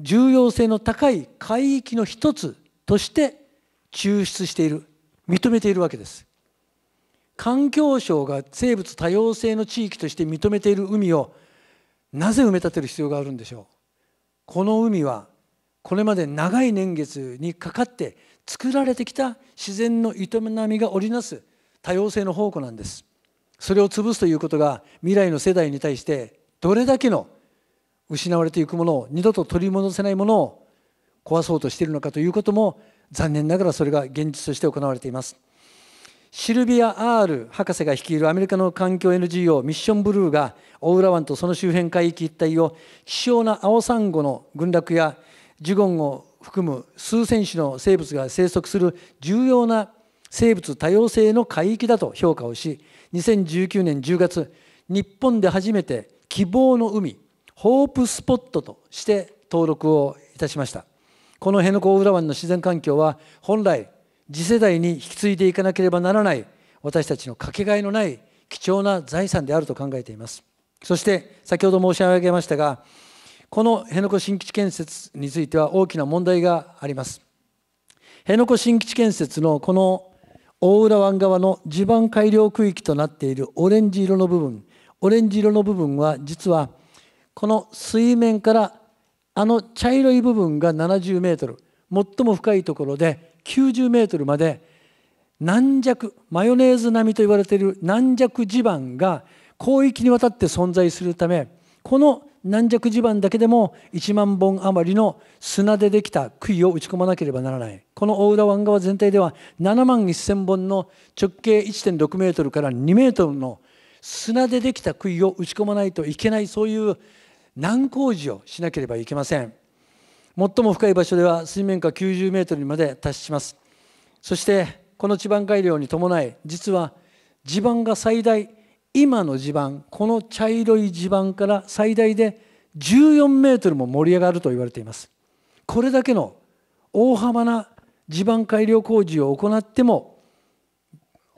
重要性の高い海域の一つとして抽出している認めているわけです環境省が生物多様性の地域として認めている海をなぜ埋め立てる必要があるんでしょうこの海はこれまで長い年月にかかって作られてきた自然の営みが織りなす多様性の宝庫なんですそれを潰すということが未来の世代に対してどれだけの失われていくものを二度と取り戻せないものを壊そうとしているのかということも残念ながらそれが現実として行われていますシルビア・アール博士が率いるアメリカの環境 NGO ミッションブルーが大浦湾とその周辺海域一帯を希少なアオサンゴの群落やジュゴンを含む数千種の生物が生息する重要な生物多様性の海域だと評価をし2019年10月日本で初めて希望の海ホープスポットとして登録をいたしましたこの辺野古浦湾の自然環境は本来次世代に引き継いでいかなければならない私たちのかけがえのない貴重な財産であると考えていますそして先ほど申し上げましたがこの辺野古新基地建設については大きな問題があります辺野古新基地建設のこの大浦湾側の地盤改良区域となっているオレンジ色の部分オレンジ色の部分は実はこの水面からあの茶色い部分が70メートル最も深いところで90メートルまで軟弱マヨネーズ並みと言われている軟弱地盤が広域にわたって存在するためこの軟弱地盤だけでも1万本余りの砂でできた杭を打ち込まなければならないこの大浦湾側全体では7万1000本の直径1.6メートルから2メートルの砂でできた杭を打ち込まないといけないそういう難工事をしなければいけません最も深い場所では水面下90メートルにまで達しますそしてこの地盤改良に伴い実は地盤が最大今の地盤この茶色い地盤から最大で14メートルも盛り上がると言われていますこれだけの大幅な地盤改良工事を行っても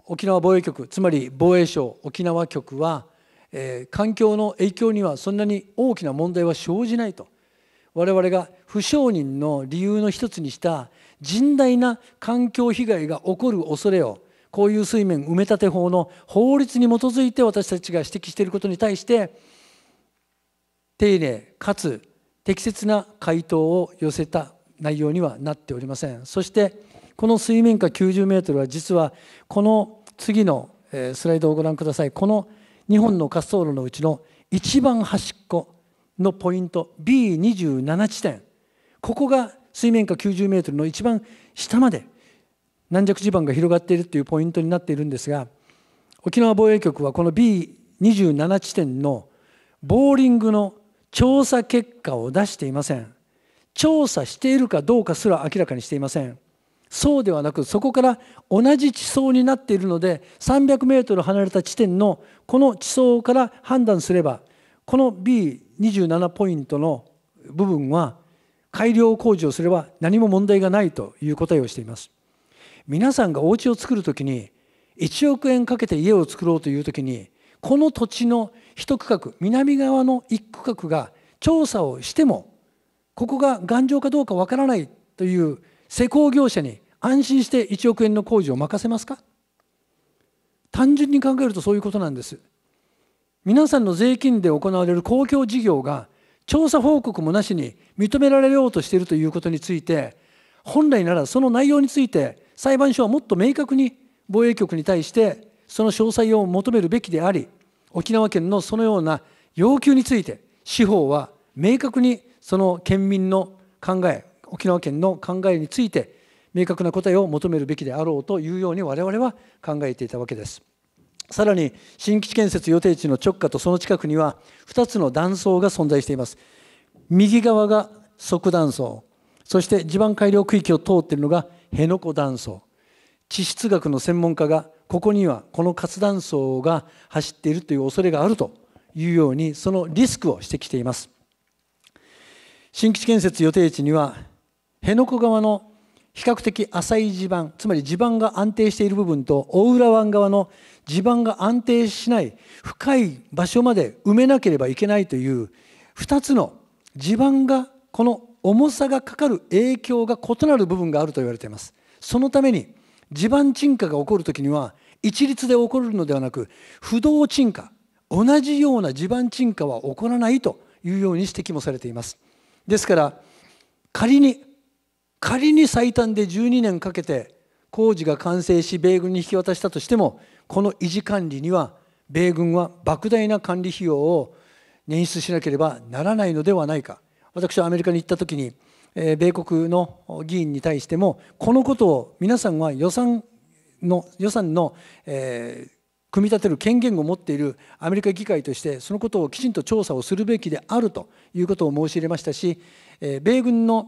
沖縄防衛局つまり防衛省沖縄局は、えー、環境の影響にはそんなに大きな問題は生じないと我々が不承認の理由の一つにした甚大な環境被害が起こる恐れをこういう水面埋め立て法の法律に基づいて私たちが指摘していることに対して丁寧かつ適切な回答を寄せた内容にはなっておりませんそしてこの水面下90メートルは実はこの次のスライドをご覧くださいこの2本の滑走路のうちの一番端っこのポイント B27 地点ここが水面下90メートルの一番下まで軟弱地盤が広がっているというポイントになっているんですが沖縄防衛局はこの B27 地点のボーリングの調査結果を出していません調査しているかどうかすら明らかにしていませんそうではなくそこから同じ地層になっているので300メートル離れた地点のこの地層から判断すればこの B27 ポイントの部分は改良工事をすれば何も問題がないという答えをしています皆さんがお家を作る時に1億円かけて家を作ろうという時にこの土地の一区画南側の一区画が調査をしてもここが頑丈かどうかわからないという施工業者に安心して1億円の工事を任せますか単純に考えるとそういうことなんです皆さんの税金で行われる公共事業が調査報告もなしに認められようとしているということについて本来ならその内容について裁判所はもっと明確に防衛局に対してその詳細を求めるべきであり沖縄県のそのような要求について司法は明確にその県民の考え沖縄県の考えについて明確な答えを求めるべきであろうというように我々は考えていたわけです。さらに新基地建設予定地の直下とその近くには2つの断層が存在しています。右側が側断層そして地盤改良区域を通っているのが辺野古断層地質学の専門家がここにはこの活断層が走っているという恐れがあるというようにそのリスクを指摘しています新基地建設予定地には辺野古側の比較的浅い地盤つまり地盤が安定している部分と大浦湾側の地盤が安定しない深い場所まで埋めなければいけないという2つの地盤がこの重さがかかる影響が異なる部分があると言われていますそのために地盤沈下が起こるときには一律で起こるのではなく不動沈下同じような地盤沈下は起こらないというように指摘もされていますですから仮に仮に最短で12年かけて工事が完成し米軍に引き渡したとしてもこの維持管理には米軍は莫大な管理費用を捻出しなければならないのではないか私はアメリカに行った時に米国の議員に対してもこのことを皆さんは予算の予算の、えー、組み立てる権限を持っているアメリカ議会としてそのことをきちんと調査をするべきであるということを申し入れましたし米軍の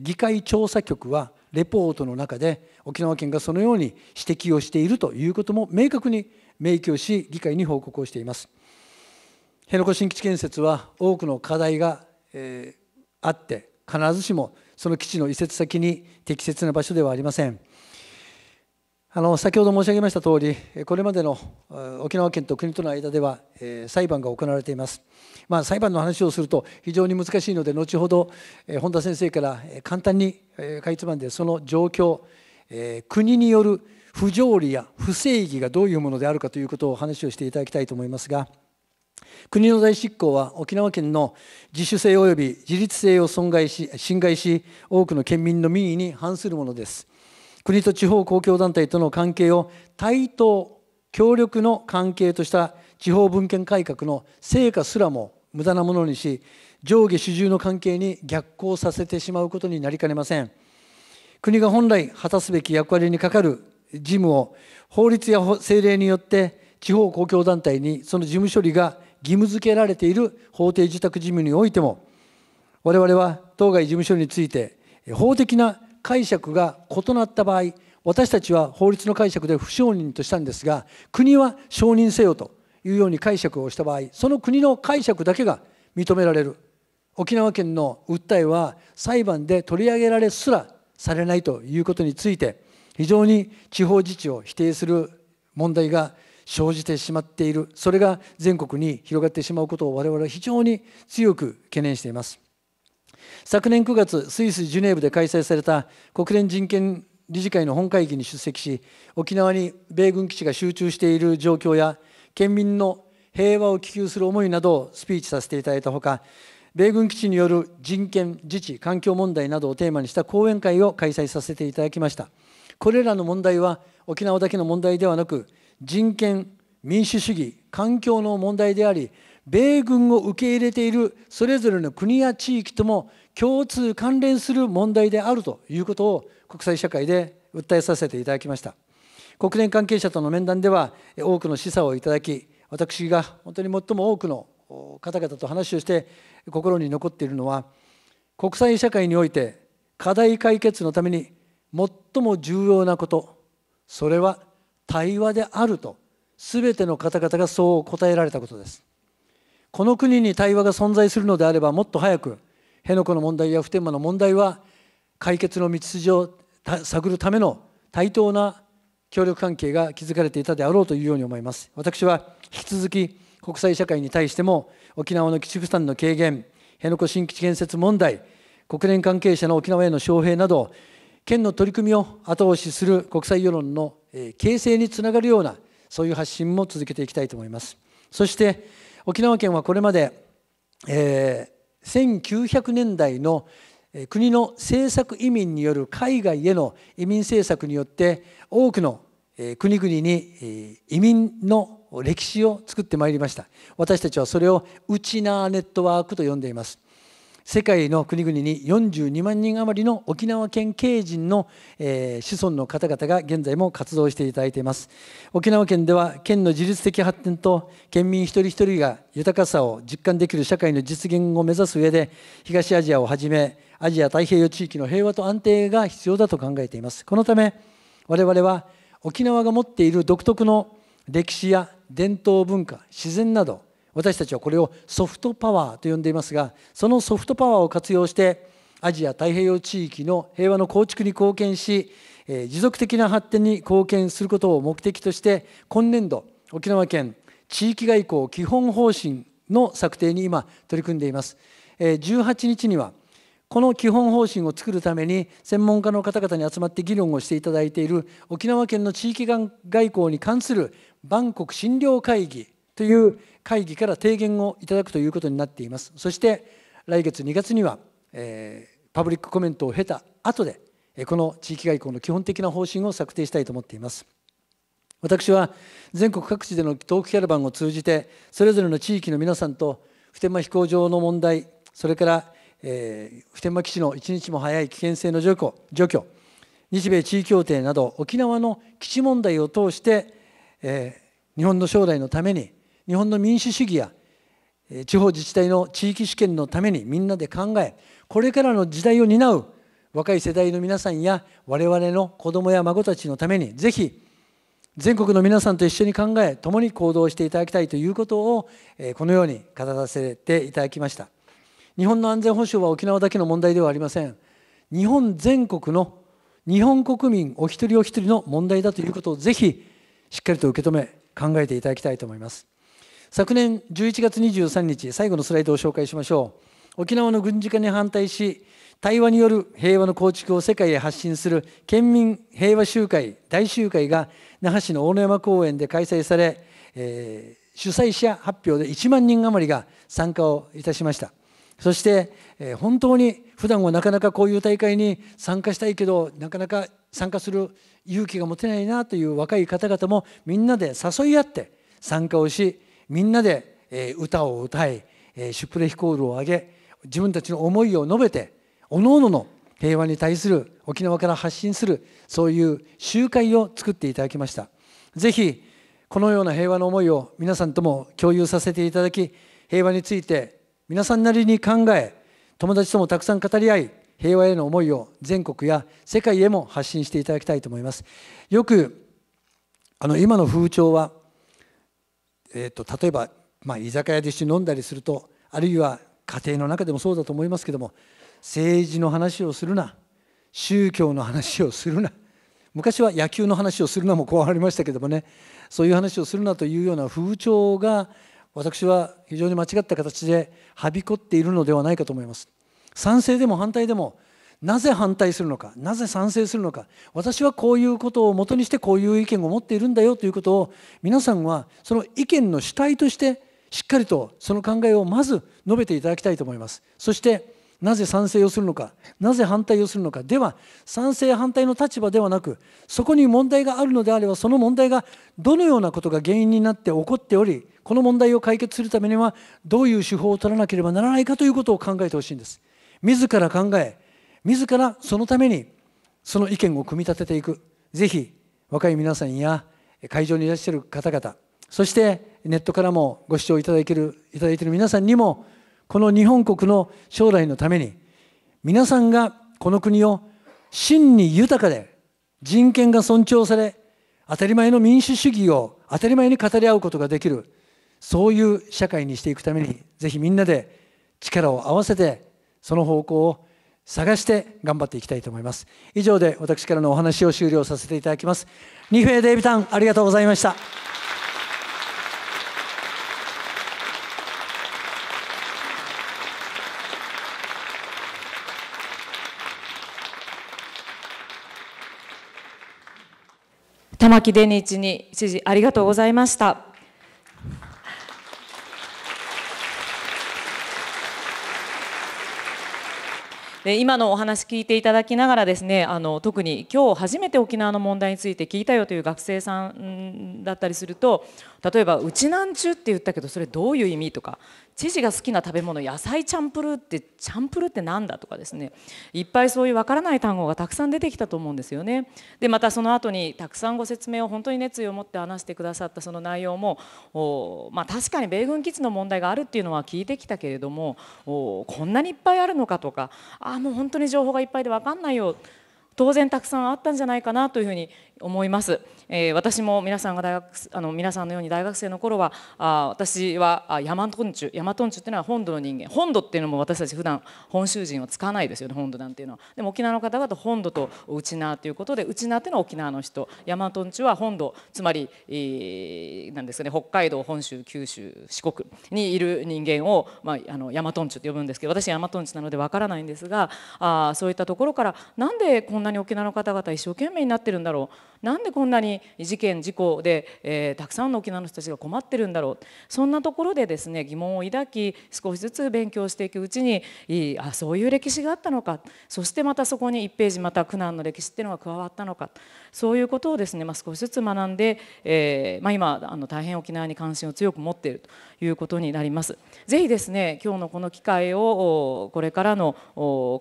議会調査局はレポートの中で沖縄県がそのように指摘をしているということも明確に明記をし議会に報告をしています辺野古新基地建設は多くの課題が、えあって必ずしもその基地の移設先に適切な場所ではありませんあの先ほど申し上げましたとおりこれまでの沖縄県と国との間では、え裁判が行われています、まあ、裁判の話をすると非常に難しいので後ほど、え本田先生から簡単に、えかいつまんでその状況、え国による不条理や不正義がどういうものであるかということをお話をしていただきたいと思いますが。国の財執行は沖縄県の自主性及び自立性を損害し侵害し多くの県民の民意に反するものです国と地方公共団体との関係を対等協力の関係とした地方文献改革の成果すらも無駄なものにし上下主従の関係に逆行させてしまうことになりかねません国が本来果たすべき役割にかかる事務を法律や政令によって地方公共団体にその事務処理が義務付けられている法定受託事務においても我々は当該事務所について法的な解釈が異なった場合私たちは法律の解釈で不承認としたんですが国は承認せよというように解釈をした場合その国の解釈だけが認められる沖縄県の訴えは裁判で取り上げられすらされないということについて非常に地方自治を否定する問題が生じてしまっているそれが全国に広がってしまうことを我々は非常に強く懸念しています昨年9月スイス・ジュネーブで開催された国連人権理事会の本会議に出席し沖縄に米軍基地が集中している状況や県民の平和を希求する思いなどをスピーチさせていただいたほか米軍基地による人権自治環境問題などをテーマにした講演会を開催させていただきましたこれらの問題は沖縄だけの問題ではなく人権民主主義環境の問題であり米軍を受け入れているそれぞれの国や地域とも共通関連する問題であるということを国際社会で訴えさせていただきました国連関係者との面談では多くの示唆をいただき私が本当に最も多くの方々と話をして心に残っているのは国際社会において課題解決のために最も重要なことそれは対話であると全ての方々がそう答えられたことですこの国に対話が存在するのであればもっと早く辺野古の問題や普天間の問題は解決の道筋を探るための対等な協力関係が築かれていたであろうというように思います私は引き続き国際社会に対しても沖縄の基地負担の軽減辺野古新基地建設問題国連関係者の沖縄への招聘など県の取り組みを後押しする国際世論の形成につながるようなそういう発信も続けていきたいと思いますそして沖縄県はこれまで、えー、1900年代の国の政策移民による海外への移民政策によって多くの国々に移民の歴史を作ってまいりました私たちはそれをウチナーネットワークと呼んでいます世界の国々に42万人余りの沖縄県系人の、え子孫の方々が現在も活動していただいています沖縄県では県の自律的発展と県民一人一人が豊かさを実感できる社会の実現を目指す上で東アジアをはじめアジア太平洋地域の平和と安定が必要だと考えていますこのため我々は沖縄が持っている独特の歴史や伝統文化自然など私たちはこれをソフトパワーと呼んでいますがそのソフトパワーを活用してアジア太平洋地域の平和の構築に貢献し持続的な発展に貢献することを目的として今年度沖縄県地域外交基本方針の策定に今取り組んでいます18日にはこの基本方針を作るために専門家の方々に集まって議論をしていただいている沖縄県の地域外交に関する万国診療会議という会議から提言をいただくということになっていますそして来月2月には、えー、パブリックコメントを経た後でこの地域外交の基本的な方針を策定したいと思っています私は全国各地でのトークキャラバンを通じてそれぞれの地域の皆さんと普天間飛行場の問題それから、えー、普天間基地の一日も早い危険性の除去除去日米地位協定など沖縄の基地問題を通して、えー、日本の将来のために日本の民主主義や地方自治体の地域主権のためにみんなで考えこれからの時代を担う若い世代の皆さんや我々の子どもや孫たちのためにぜひ全国の皆さんと一緒に考え共に行動していただきたいということをこのように語らせていただきました日本の安全保障は沖縄だけの問題ではありません日本全国の日本国民お一人お一人の問題だということをぜひしっかりと受け止め考えていただきたいと思います。昨年11月23日、最後のスライドを紹介しましょう。沖縄の軍事化に反対し、対話による平和の構築を世界へ発信する県民平和集会、大集会が那覇市の大野山公園で開催され、えー、主催者発表で1万人余りが参加をいたしました。そして、えー、本当に普段はなかなかこういう大会に参加したいけど、なかなか参加する勇気が持てないなという若い方々もみんなで誘い合って参加をし、みんなで、え歌を歌い、えシュプレヒコールを上げ自分たちの思いを述べておのおのの平和に対する沖縄から発信するそういう集会を作っていただきましたぜひこのような平和の思いを皆さんとも共有させていただき平和について皆さんなりに考え友達ともたくさん語り合い平和への思いを全国や世界へも発信していただきたいと思いますよくあの今の風潮はえーと、例えば、まあ、居酒屋で一緒に飲んだりするとあるいは家庭の中でもそうだと思いますけども政治の話をするな宗教の話をするな昔は野球の話をするなも怖がりましたけどもねそういう話をするなというような風潮が私は非常に間違った形ではびこっているのではないかと思います。賛成でも反対でもなぜ反対するのかなぜ賛成するのか私はこういうことをもとにしてこういう意見を持っているんだよということを皆さんはその意見の主体としてしっかりとその考えをまず述べていただきたいと思います。そしてなぜ賛成をするのかなぜ反対をするのかでは賛成反対の立場ではなくそこに問題があるのであればその問題がどのようなことが原因になって起こっておりこの問題を解決するためにはどういう手法を取らなければならないかということを考えてほしいんです。自ら考え自らそのためにその意見を組み立てていくぜひ若い皆さんや会場にいらっしゃる方々そしてネットからもご視聴いただけるいただいている皆さんにもこの日本国の将来のために皆さんがこの国を真に豊かで人権が尊重され当たり前の民主主義を当たり前に語り合うことができるそういう社会にしていくためにぜひみんなで力を合わせてその方向を探して頑張っていきたいと思います以上で私からのお話を終了させていただきます二フェデイビタンありがとうございました玉木デニーチに指示ありがとうございました。で今のお話聞いていただきながらですねあの特に今日初めて沖縄の問題について聞いたよという学生さんだったりすると例えば「うちなんちゅう」って言ったけどそれどういう意味とか知事が好きな食べ物野菜チャンプルーってチャンプルーって何だとかですねいっぱいそういうわからない単語がたくさん出てきたと思うんですよね。でまたその後にたくさんご説明を本当に熱意を持って話してくださったその内容もまあ、確かに米軍基地の問題があるっていうのは聞いてきたけれどもこんなにいっぱいあるのかとかああもう本当に情報がいっぱいで分かんないよ当然たくさんあったんじゃないかなというふうに思います、えー、私も皆さんが大学あの皆さんのように大学生の頃はあ私はヤマトンチュヤマトンチュっていうのは本土の人間本土っていうのも私たち普段本州人は使わないですよね本土なんていうのはでも沖縄の方々本土とウチナーということでウチナーっていうのは沖縄の人ヤマトンチュは本土つまり、えー、なんですかね北海道本州九州四国にいる人間を、まあ、あのヤマトンチュって呼ぶんですけど私ヤマトンチュなのでわからないんですがあそういったところからなんでこんなに沖縄の方々一生懸命になってるんだろうなんでこんなに事件事故で、えー、たくさんの沖縄の人たちが困ってるんだろうそんなところでですね疑問を抱き少しずつ勉強していくうちにいいあそういう歴史があったのかそしてまたそこに1ページまた苦難の歴史っていうのが加わったのかそういうことをですね、まあ、少しずつ学んで、えー、まあ、今あの大変沖縄に関心を強く持っているということになります。ぜひですね今日のこの機会をこれからの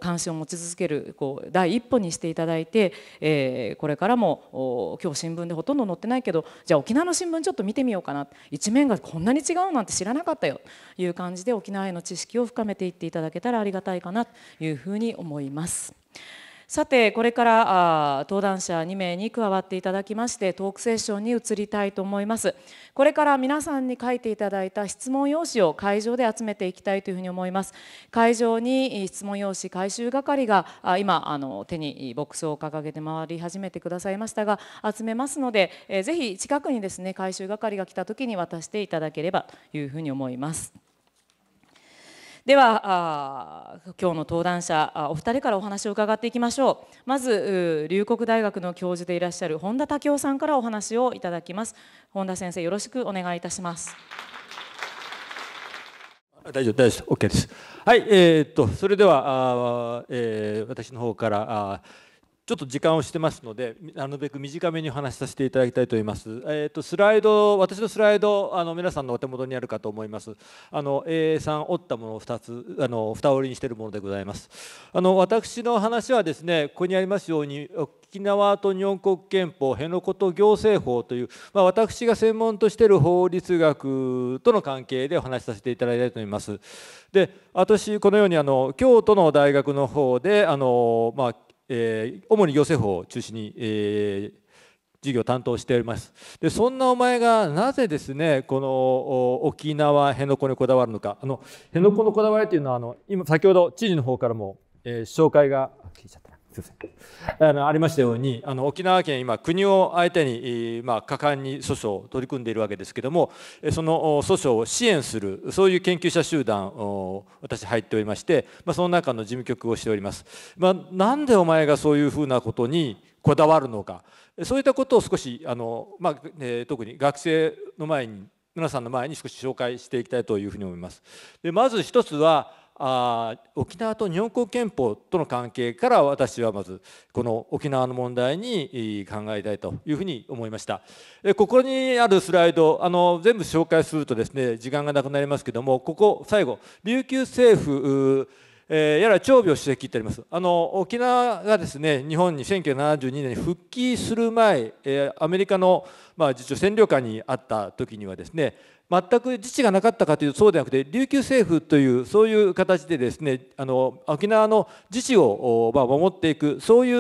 関心を持ち続けるこう第一歩にしていただいて、えー、これからも今日新聞でほとんど載ってないけどじゃあ沖縄の新聞ちょっと見てみようかな一面がこんなに違うなんて知らなかったよという感じで沖縄への知識を深めていっていただけたらありがたいかなというふうに思います。さてこれから登壇者2名に加わっていただきましてトークセッションに移りたいと思いますこれから皆さんに書いていただいた質問用紙を会場で集めていきたいというふうに思います会場に質問用紙回収係が今あの手にボックスを掲げて回り始めてくださいましたが集めますのでぜひ近くにですね回収係が来た時に渡していただければというふうに思います。ではあ今日の登壇者あお二人からお話を伺っていきましょうまずう龍谷大学の教授でいらっしゃる本田武雄さんからお話をいただきます本田先生よろしくお願いいたします大丈夫大丈夫 OK ですはいえー、っとそれではあ、えー、私の方からあちょっと時間をしてますのでなるべく短めにお話しさせていただきたいと思います。えーと、スライド私のスライドあの皆さんのお手元にあるかと思います。あの A3 折ったものを2つあの蓋折りにしているものでございます。あの私の話はですねここにありますように沖縄と日本国憲法辺野古と行政法という、まあ、私が専門としている法律学との関係でお話しさせていただきたいと思います。で私このようにあの京都の大学の方であの、まあえー、主に行政法を中心に、えー、事業を担当しておりますでそんなお前がなぜですねこの沖縄辺野古にこだわるのかあの辺野古のこだわりというのはあの今先ほど知事の方からも、えー、紹介が聞いちゃったすませんあのありましたようにあの沖縄県今国を相手に、まあ、果敢に訴訟を取り組んでいるわけですけどもその訴訟を支援するそういう研究者集団を私入っておりまして、まあ、その中の事務局をしております。まあ、なんでお前がそういうふうなことにこだわるのかそういったことを少しあの、まあえー、特に学生の前に皆さんの前に少し紹介していきたいというふうに思います。でまず一つはあ沖縄と日本国憲法との関係から私はまずこの沖縄の問題に考えたいというふうに思いましたここにあるスライドあの全部紹介するとですね時間がなくなりますけどもここ最後琉球政府えー、やら長病主席ってありますあの沖縄がですね日本に1972年に復帰する前、えー、アメリカの、まあ、実は占領下にあった時にはですね全く自治がなかったかというとそうではなくて琉球政府というそういう形でですねあの沖縄の自治を、まあ、守っていくそうい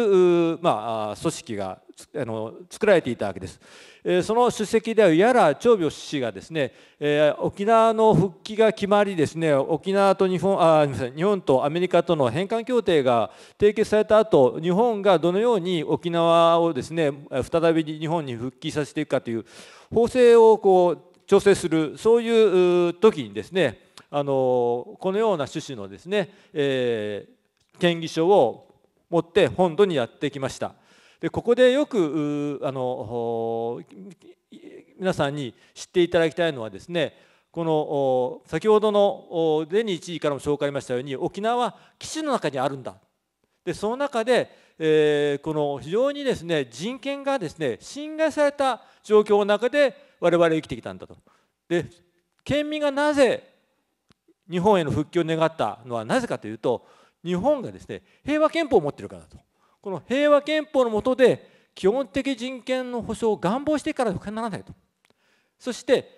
う、まあ、組織があの作られていたわけです。えー、その主席である屋良長病氏がですね、えー、沖縄の復帰が決まりですね沖縄と日本あ日本とアメリカとの返還協定が締結された後日本がどのように沖縄をですね再び日本に復帰させていくかという法制をこう調整するそういう時にですねあのこのような趣旨のですね、えー、議書を持って本土にやってきました。でここでよくあの皆さんに知っていただきたいのはですねこの先ほどのデニー知事からも紹介しましたように沖縄は基地の中にあるんだでその中で、えー、この非常にですね人権がですね侵害された状況の中で我々は生きてきたんだと。で県民がなぜ日本への復帰を願ったのはなぜかというと日本がですね平和憲法を持ってるからだとこの平和憲法の下で基本的人権の保障を願望してからならないとそして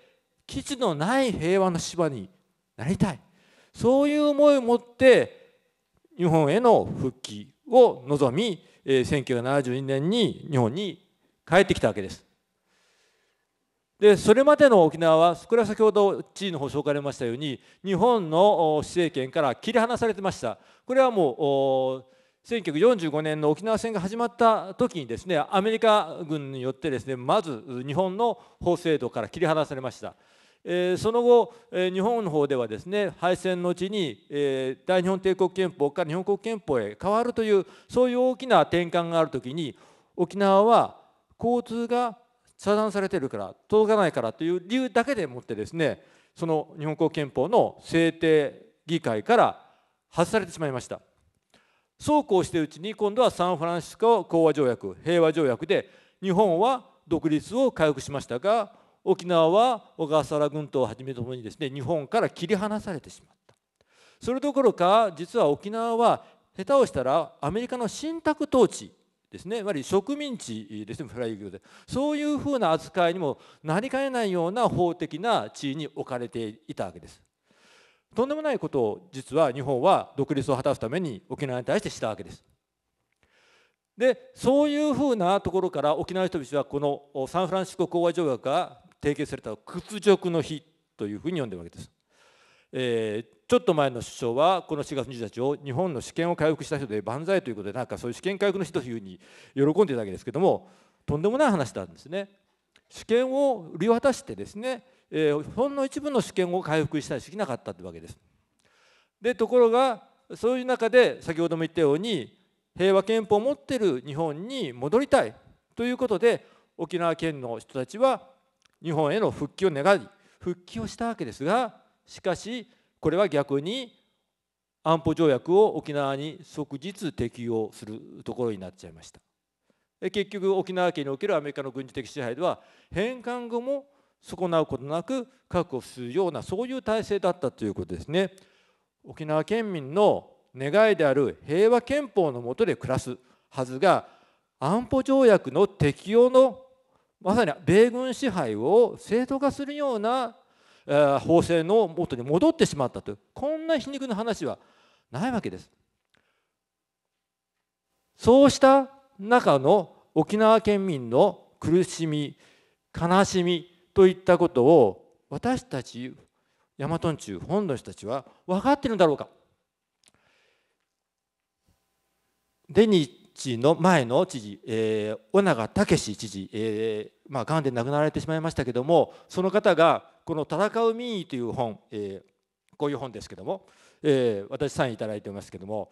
基地のない平和の島になりたいそういう思いを持って日本への復帰を望み1972年に日本に帰ってきたわけです。でそれまでの沖縄はこれは先ほど知事の方紹からあましたように日本の施政権から切り離されてましたこれはもう1945年の沖縄戦が始まった時にですねアメリカ軍によってですねまず日本の法制度から切り離されました。その後、日本の方ではですね敗戦のうちに、大日本帝国憲法から日本国憲法へ変わるというそういう大きな転換がある時に沖縄は交通が遮断されてるから届かないからという理由だけでもってですねその日本国憲法の制定議会から外されてしまいましたそうこうしているうちに今度はサンフランシスコ講和条約平和条約で日本は独立を回復しましたが沖縄は小笠原群島をはじめともにですね日本から切り離されてしまったそれどころか実は沖縄は下手をしたらアメリカの信託統治ですね、まり植民地ですね、フライ業で、そういうふうな扱いにもなりかねないような法的な地位に置かれていたわけです。とんでもないことを実は日本は独立を果たすために沖縄に対してしたわけです。でそういうふうなところから沖縄の人々はこのサンフランシスコ講和条約が締結された屈辱の日というふうに呼んでるわけです。えー、ちょっと前の首相はこの4月28日を日本の試験を回復した人で万歳ということでなんかそういう試験回復の人というふうに喜んでいたわけですけどもとんでもない話なんですね。試験を売り渡してですね、えー、ほんの一部の試験を回復したりきなかったってわけです。でところがそういう中で先ほども言ったように平和憲法を持ってる日本に戻りたいということで沖縄県の人たちは日本への復帰を願い復帰をしたわけですがしかしこれは逆に安保条約を沖縄に即日適用するところになっちゃいました結局沖縄県におけるアメリカの軍事的支配では返還後も損なうことなく確保するようなそういう体制だったということですね沖縄県民の願いである平和憲法の下で暮らすはずが安保条約の適用のまさに米軍支配を正当化するような法制の元に戻ってしまったというこんな皮肉な話はないわけです。そうした中の沖縄県民の苦しみ悲しみといったことを私たち大和中本土の人たちは分かってるんだろうかデニーの前の知事、えー、尾長武知事、えーまあ、癌で亡くなられてしまいましたけどもその方がこの「戦う民意」という本、えー、こういう本ですけども、えー、私サインいただいてますけども、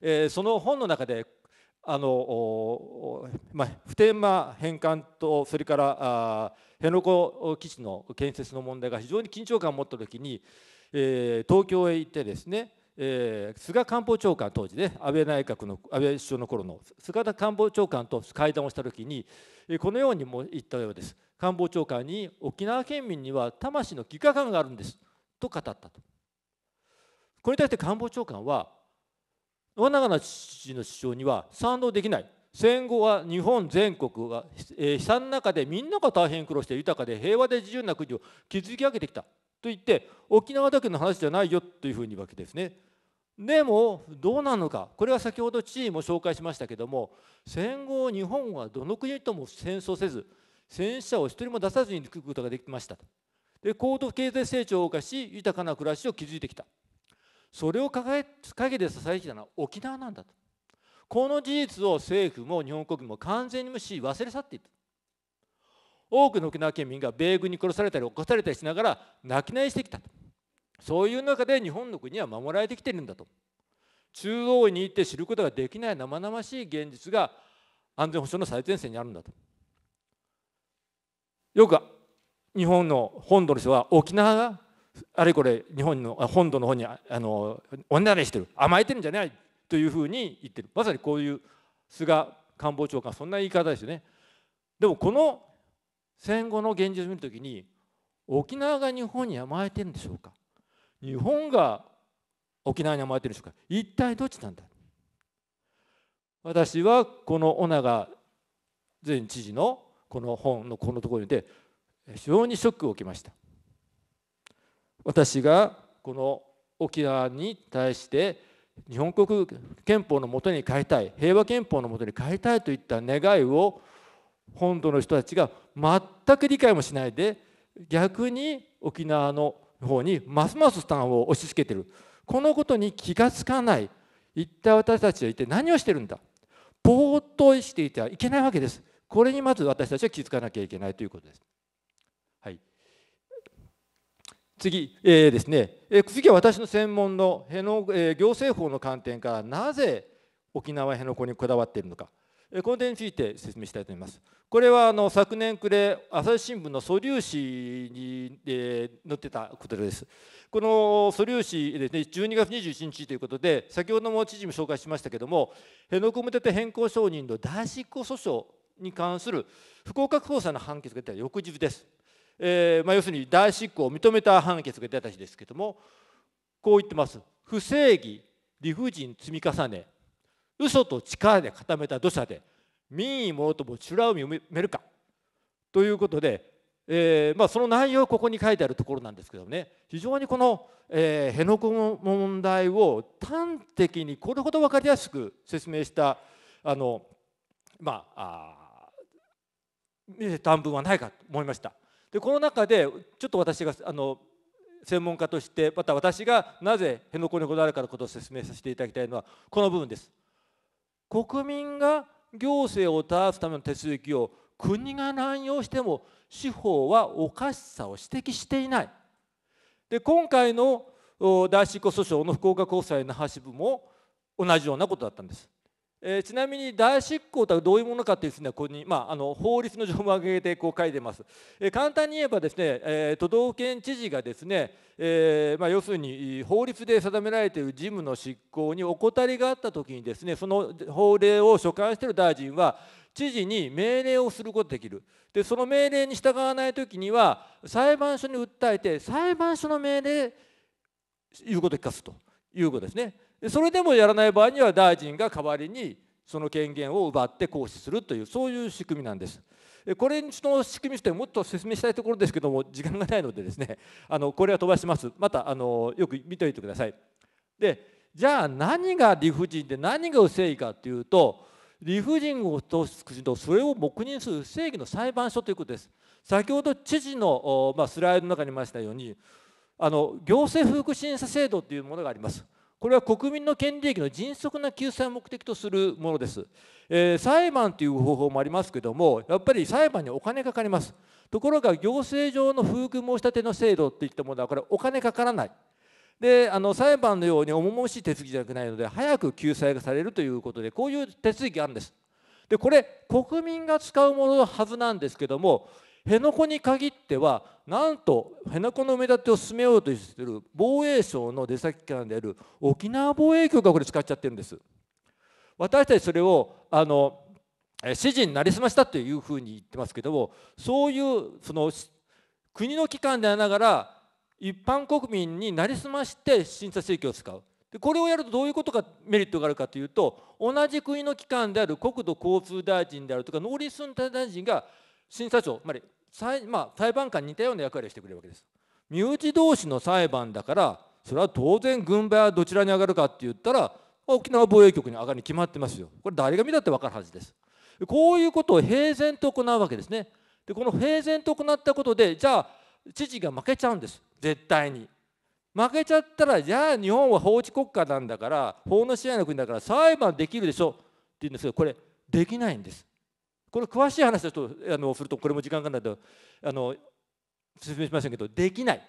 えー、その本の中であの、まあ、普天間返還とそれからあ辺野古基地の建設の問題が非常に緊張感を持った時に、えー、東京へ行ってですねえー、菅官房長官当時ね安倍内閣の安倍首相の頃の菅田官房長官と会談をした時に、えこのようにも言ったようです官房長官に沖縄県民には魂の義家感があるんですと語ったとこれに対して官房長官は我がの父の主張には賛同できない戦後は日本全国が悲惨な中でみんなが大変苦労して豊かで平和で自由な国を築き上げてきたと言って沖縄だけの話じゃないよというふうに言うわけですね。でもどうなのかこれは先ほど知事も紹介しましたけども戦後日本はどの国とも戦争せず戦死者を一人も出さずに作ることができましたで高度経済成長を謳歌し豊かな暮らしを築いてきたそれを陰で支えてきたのは沖縄なんだとこの事実を政府も日本国民も完全に無視し忘れ去っていた多くの沖縄県民が米軍に殺されたり犯されたりしながら泣き寝入りしてきたとそういう中で日本の国は守られてきているんだと中央に行って知ることができない生々しい現実が安全保障の最前線にあるんだとよく日本の本土の人は沖縄があれこれ日本の本土の方にあのおねだりしてる甘えてるんじゃないというふうに言ってるまさにこういう菅官房長官そんな言い方ですよね。でもこの戦後の現実を見るときに沖縄が日本に甘えてるんでしょうか日本が沖縄に甘えてるんでしょうか一体どっちなんだ私はこの尾長前知事のこの本のこのところで非常にショックを受けました私がこの沖縄に対して日本国憲法のもとに変えたい平和憲法のもとに変えたいといった願いを本土の人たちが全く理解もしないで逆に沖縄の方にますます負担を押し付けてるこのことに気が付かない一体私たちは一体何をしてるんだぼーっとしていてはいけないわけですこれにまず私たちは気づかなきゃいけないということです。はい、次、えー、ですね、えー、次は私の専門の辺の、えー、行政法の観点からなぜ沖縄辺野古にこだわっているのか、えー、この点について説明したいと思います。これはあの昨年暮れ朝日新聞の素粒子に、えー、載ってたことです。この素粒子ですね12月21日ということで先ほども知事も紹介しましたけども辺野古向けて変更承認の代執行訴訟に関する福岡高裁の判決が出た翌日です。えーまあ、要するに大執行を認めた判決が出た日ですけどもこう言ってます不正義理不尽積み重ね嘘と力で固めた土砂で民意もろとも修羅を埋めるかということで、えーまあ、その内容ここに書いてあるところなんですけどもね非常にこの、えー、辺野古の問題を端的にこれほど分かりやすく説明したあのまああ短文はないかと思いました。でこの中でちょっと私があの専門家としてまた私がなぜ辺野古にこだわるかのことを説明させていただきたいのはこの部分です。国民が行政を倒すための手続きを国が乱用しても司法はおかしさを指摘していない。で今回の代執行訴訟の福岡高裁の発部も同じようなことだったんです。えー、ちなみに代執行とはどういうものかというですねここに、まあ、あの法律の条文を挙げてこう書いてます、えー、簡単に言えばですね、えー、都道府県知事がですね、えーまあ、要するに法律で定められている事務の執行にお怠りがあったときにですねその法令を所管している大臣は知事に命令をすることができるでその命令に従わないときには裁判所に訴えて裁判所の命令言うことを聞かすということですね。それでもやらない場合には大臣が代わりにその権限を奪って行使するというそういう仕組みなんです。これその仕組みとしてもっと説明したいところですけども時間がないのでですね [laughs] あのこれは飛ばしますまたあのよく見ておいてください。でじゃあ何が理不尽で何が不正義かというと理不尽を通す国とそれを黙認する不正義の裁判所ということです。先ほど知事の、まあ、スライドの中にいましたようにあの行政福祉審査制度というものがあります。これは国民の権利益の迅速な救済を目的とするものです。えー、裁判という方法もありますけども、やっぱり裁判にお金かかります。ところが行政上の不服申し立ての制度っていったものは、これお金かからない。であの裁判のように重々しい手続きじゃなくないので早く救済がされるということでこういう手続きがあるんです。でこれ国民が使うもののはずなんですけども辺野古に限ってはなんと辺野古の埋め立てを進めようとしている防衛省の出先機関である沖縄防衛局がこれ使っちゃってるんです。私たちそれをあの指示になりすましたというふうに言ってますけどもそういうその国の機関でありながら一般国民になりすまして審査請求を使うでこれをやるとどういうことがメリットがあるかというと同じ国の機関である国土交通大臣であるとか農林水産大臣が審査庁つまりまあ、裁判官に似たような役割をしてくれるわけです。身内同士の裁判だからそれは当然軍配はどちらに上がるかって言ったら沖縄防衛局に上がるに決まってますよ。これ誰が見たって分かるはずです。こういうことを平然と行うわけですね。でこの平然と行ったことでじゃあ知事が負けちゃうんです絶対に。負けちゃったらじゃあ日本は法治国家なんだから法の支配の国だから裁判できるでしょって言うんですけどこれできないんです。これ詳しい話をとあのするとこれも時間がないとあの説明しませんけどできない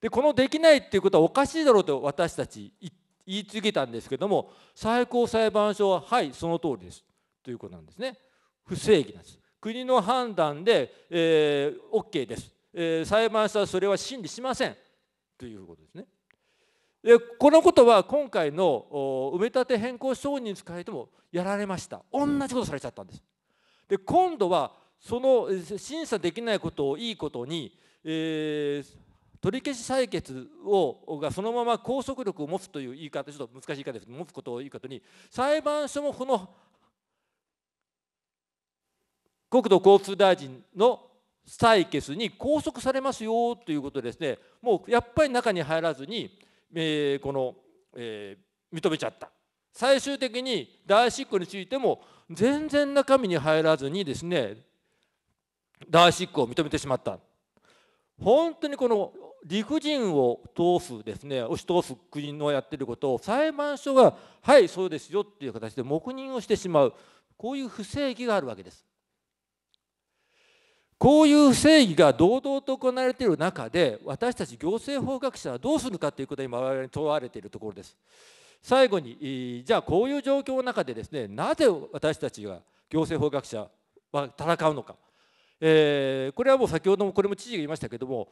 でこのできないっていうことはおかしいだろうと私たち言い続けたんですけども最高裁判所ははいその通りですということなんですね不正義なんです国の判断で、えー、OK です、えー、裁判所はそれは審理しませんということですねでこのことは今回の埋め立て変更承認に使えてもやられました同じことされちゃったんですで今度はその審査できないことをいいことに、えー、取り消し採決をがそのまま拘束力を持つという言い方ちょっと難しい言い方ですけど持つことをいいことに裁判所もこの国土交通大臣の採決に拘束されますよということですねもうやっぱり中に入らずに、えー、この、えー、認めちゃった最終的に大執行についても全然中身に入らずにですね大執行を認めてしまった本当にこの理不尽を通すですね押し通す国のやってることを裁判所が「はいそうですよ」っていう形で黙認をしてしまうこういう不正義があるわけです。こういう不正義が堂々と行われている中で私たち行政法学者はどうするかということが今我々に問われているところです。最後にじゃあこういう状況の中でですねなぜ私たちが行政法学者は戦うのか、えー、これはもう先ほどもこれも知事が言いましたけども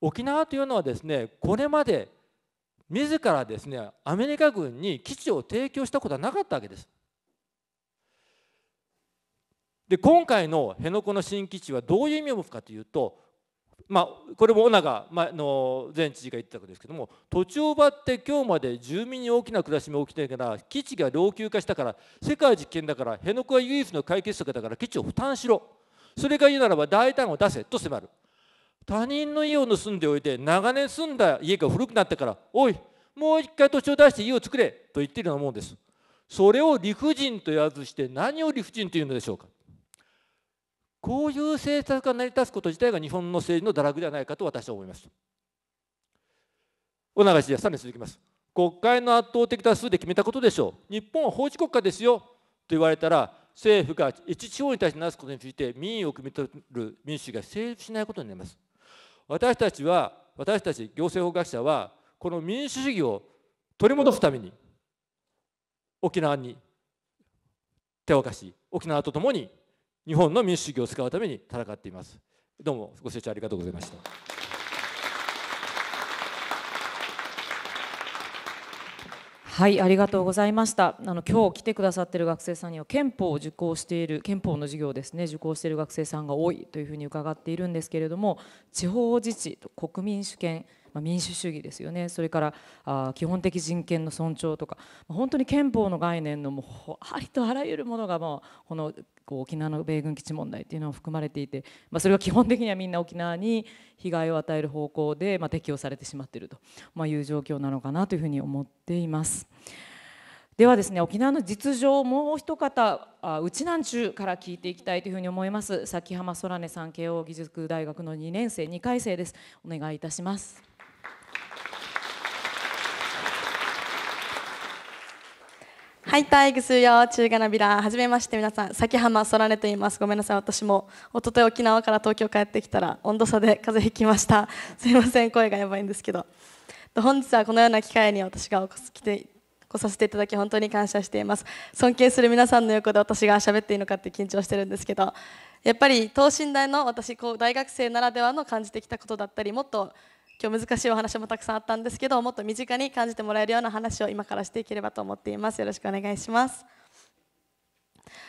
沖縄というのはですねこれまで自らですねアメリカ軍に基地を提供したことはなかったわけです。で今回の辺野古の新基地はどういう意味を持つかというとまあ、これもオナまあ、の前知事が言ってたわけですけども土地を奪って今日まで住民に大きな暮らしも起きてるから基地が老朽化したから世界実験だから辺野古は唯一の解決策だから基地を負担しろそれが言うならば大胆を出せと迫る他人の家を盗んでおいて長年住んだ家が古くなったからおいもう一回土地を出して家を作れと言っているようなもんですそれを理不尽と言わずして何を理不尽というのでしょうかこういう政策が成り立つこと自体が日本の政治の堕落ではないかと私は思います。お流しでさらに続きます。国会の圧倒的多数で決めたことでしょう。日本は法治国家ですよと言われたら、政府が一地方に対してなすことについて民意を汲み取る民主主義が成立しないことになります。私たちは、私たち行政法学者は、この民主主義を取り戻すために、沖縄に手を貸し、沖縄とともに日本の民主主義を使うために戦っていますどうもご清聴ありがとうございましたはいありがとうございましたあの今日来てくださってる学生さんには憲法を受講している憲法の授業ですね受講している学生さんが多いというふうに伺っているんですけれども地方自治と国民主権まあ、民主主義ですよねそれからあ基本的人権の尊重とか本当に憲法の概念のもう [laughs] ありとあらゆるものがもうこのこう沖縄の米軍基地問題っていうのを含まれていて、まあ、それは基本的にはみんな沖縄に被害を与える方向で、まあ、適用されてしまっていると、まあ、いう状況なのかなというふうに思っています。ではですね沖縄の実情をもう一方うちなんちゅうから聞いていきたいというふうに思います崎浜空音さん慶應義塾大学の2年生2回生ですお願いいたしますはい、タイグスよ、中華のびら、はじめまして、皆さん、崎浜空音と言います。ごめんなさい、私も、一昨日沖縄から東京帰ってきたら、温度差で風邪ひきました。[laughs] すいません、声がやばいんですけど。本日はこのような機会に私が来て来させていただき本当に感謝しています尊敬する皆さんの横で私が喋っていいのかって緊張してるんですけどやっぱり等身大の私こう大学生ならではの感じてきたことだったりもっと今日難しいお話もたくさんあったんですけどもっと身近に感じてもらえるような話を今からしていければと思っていますよろしくお願いします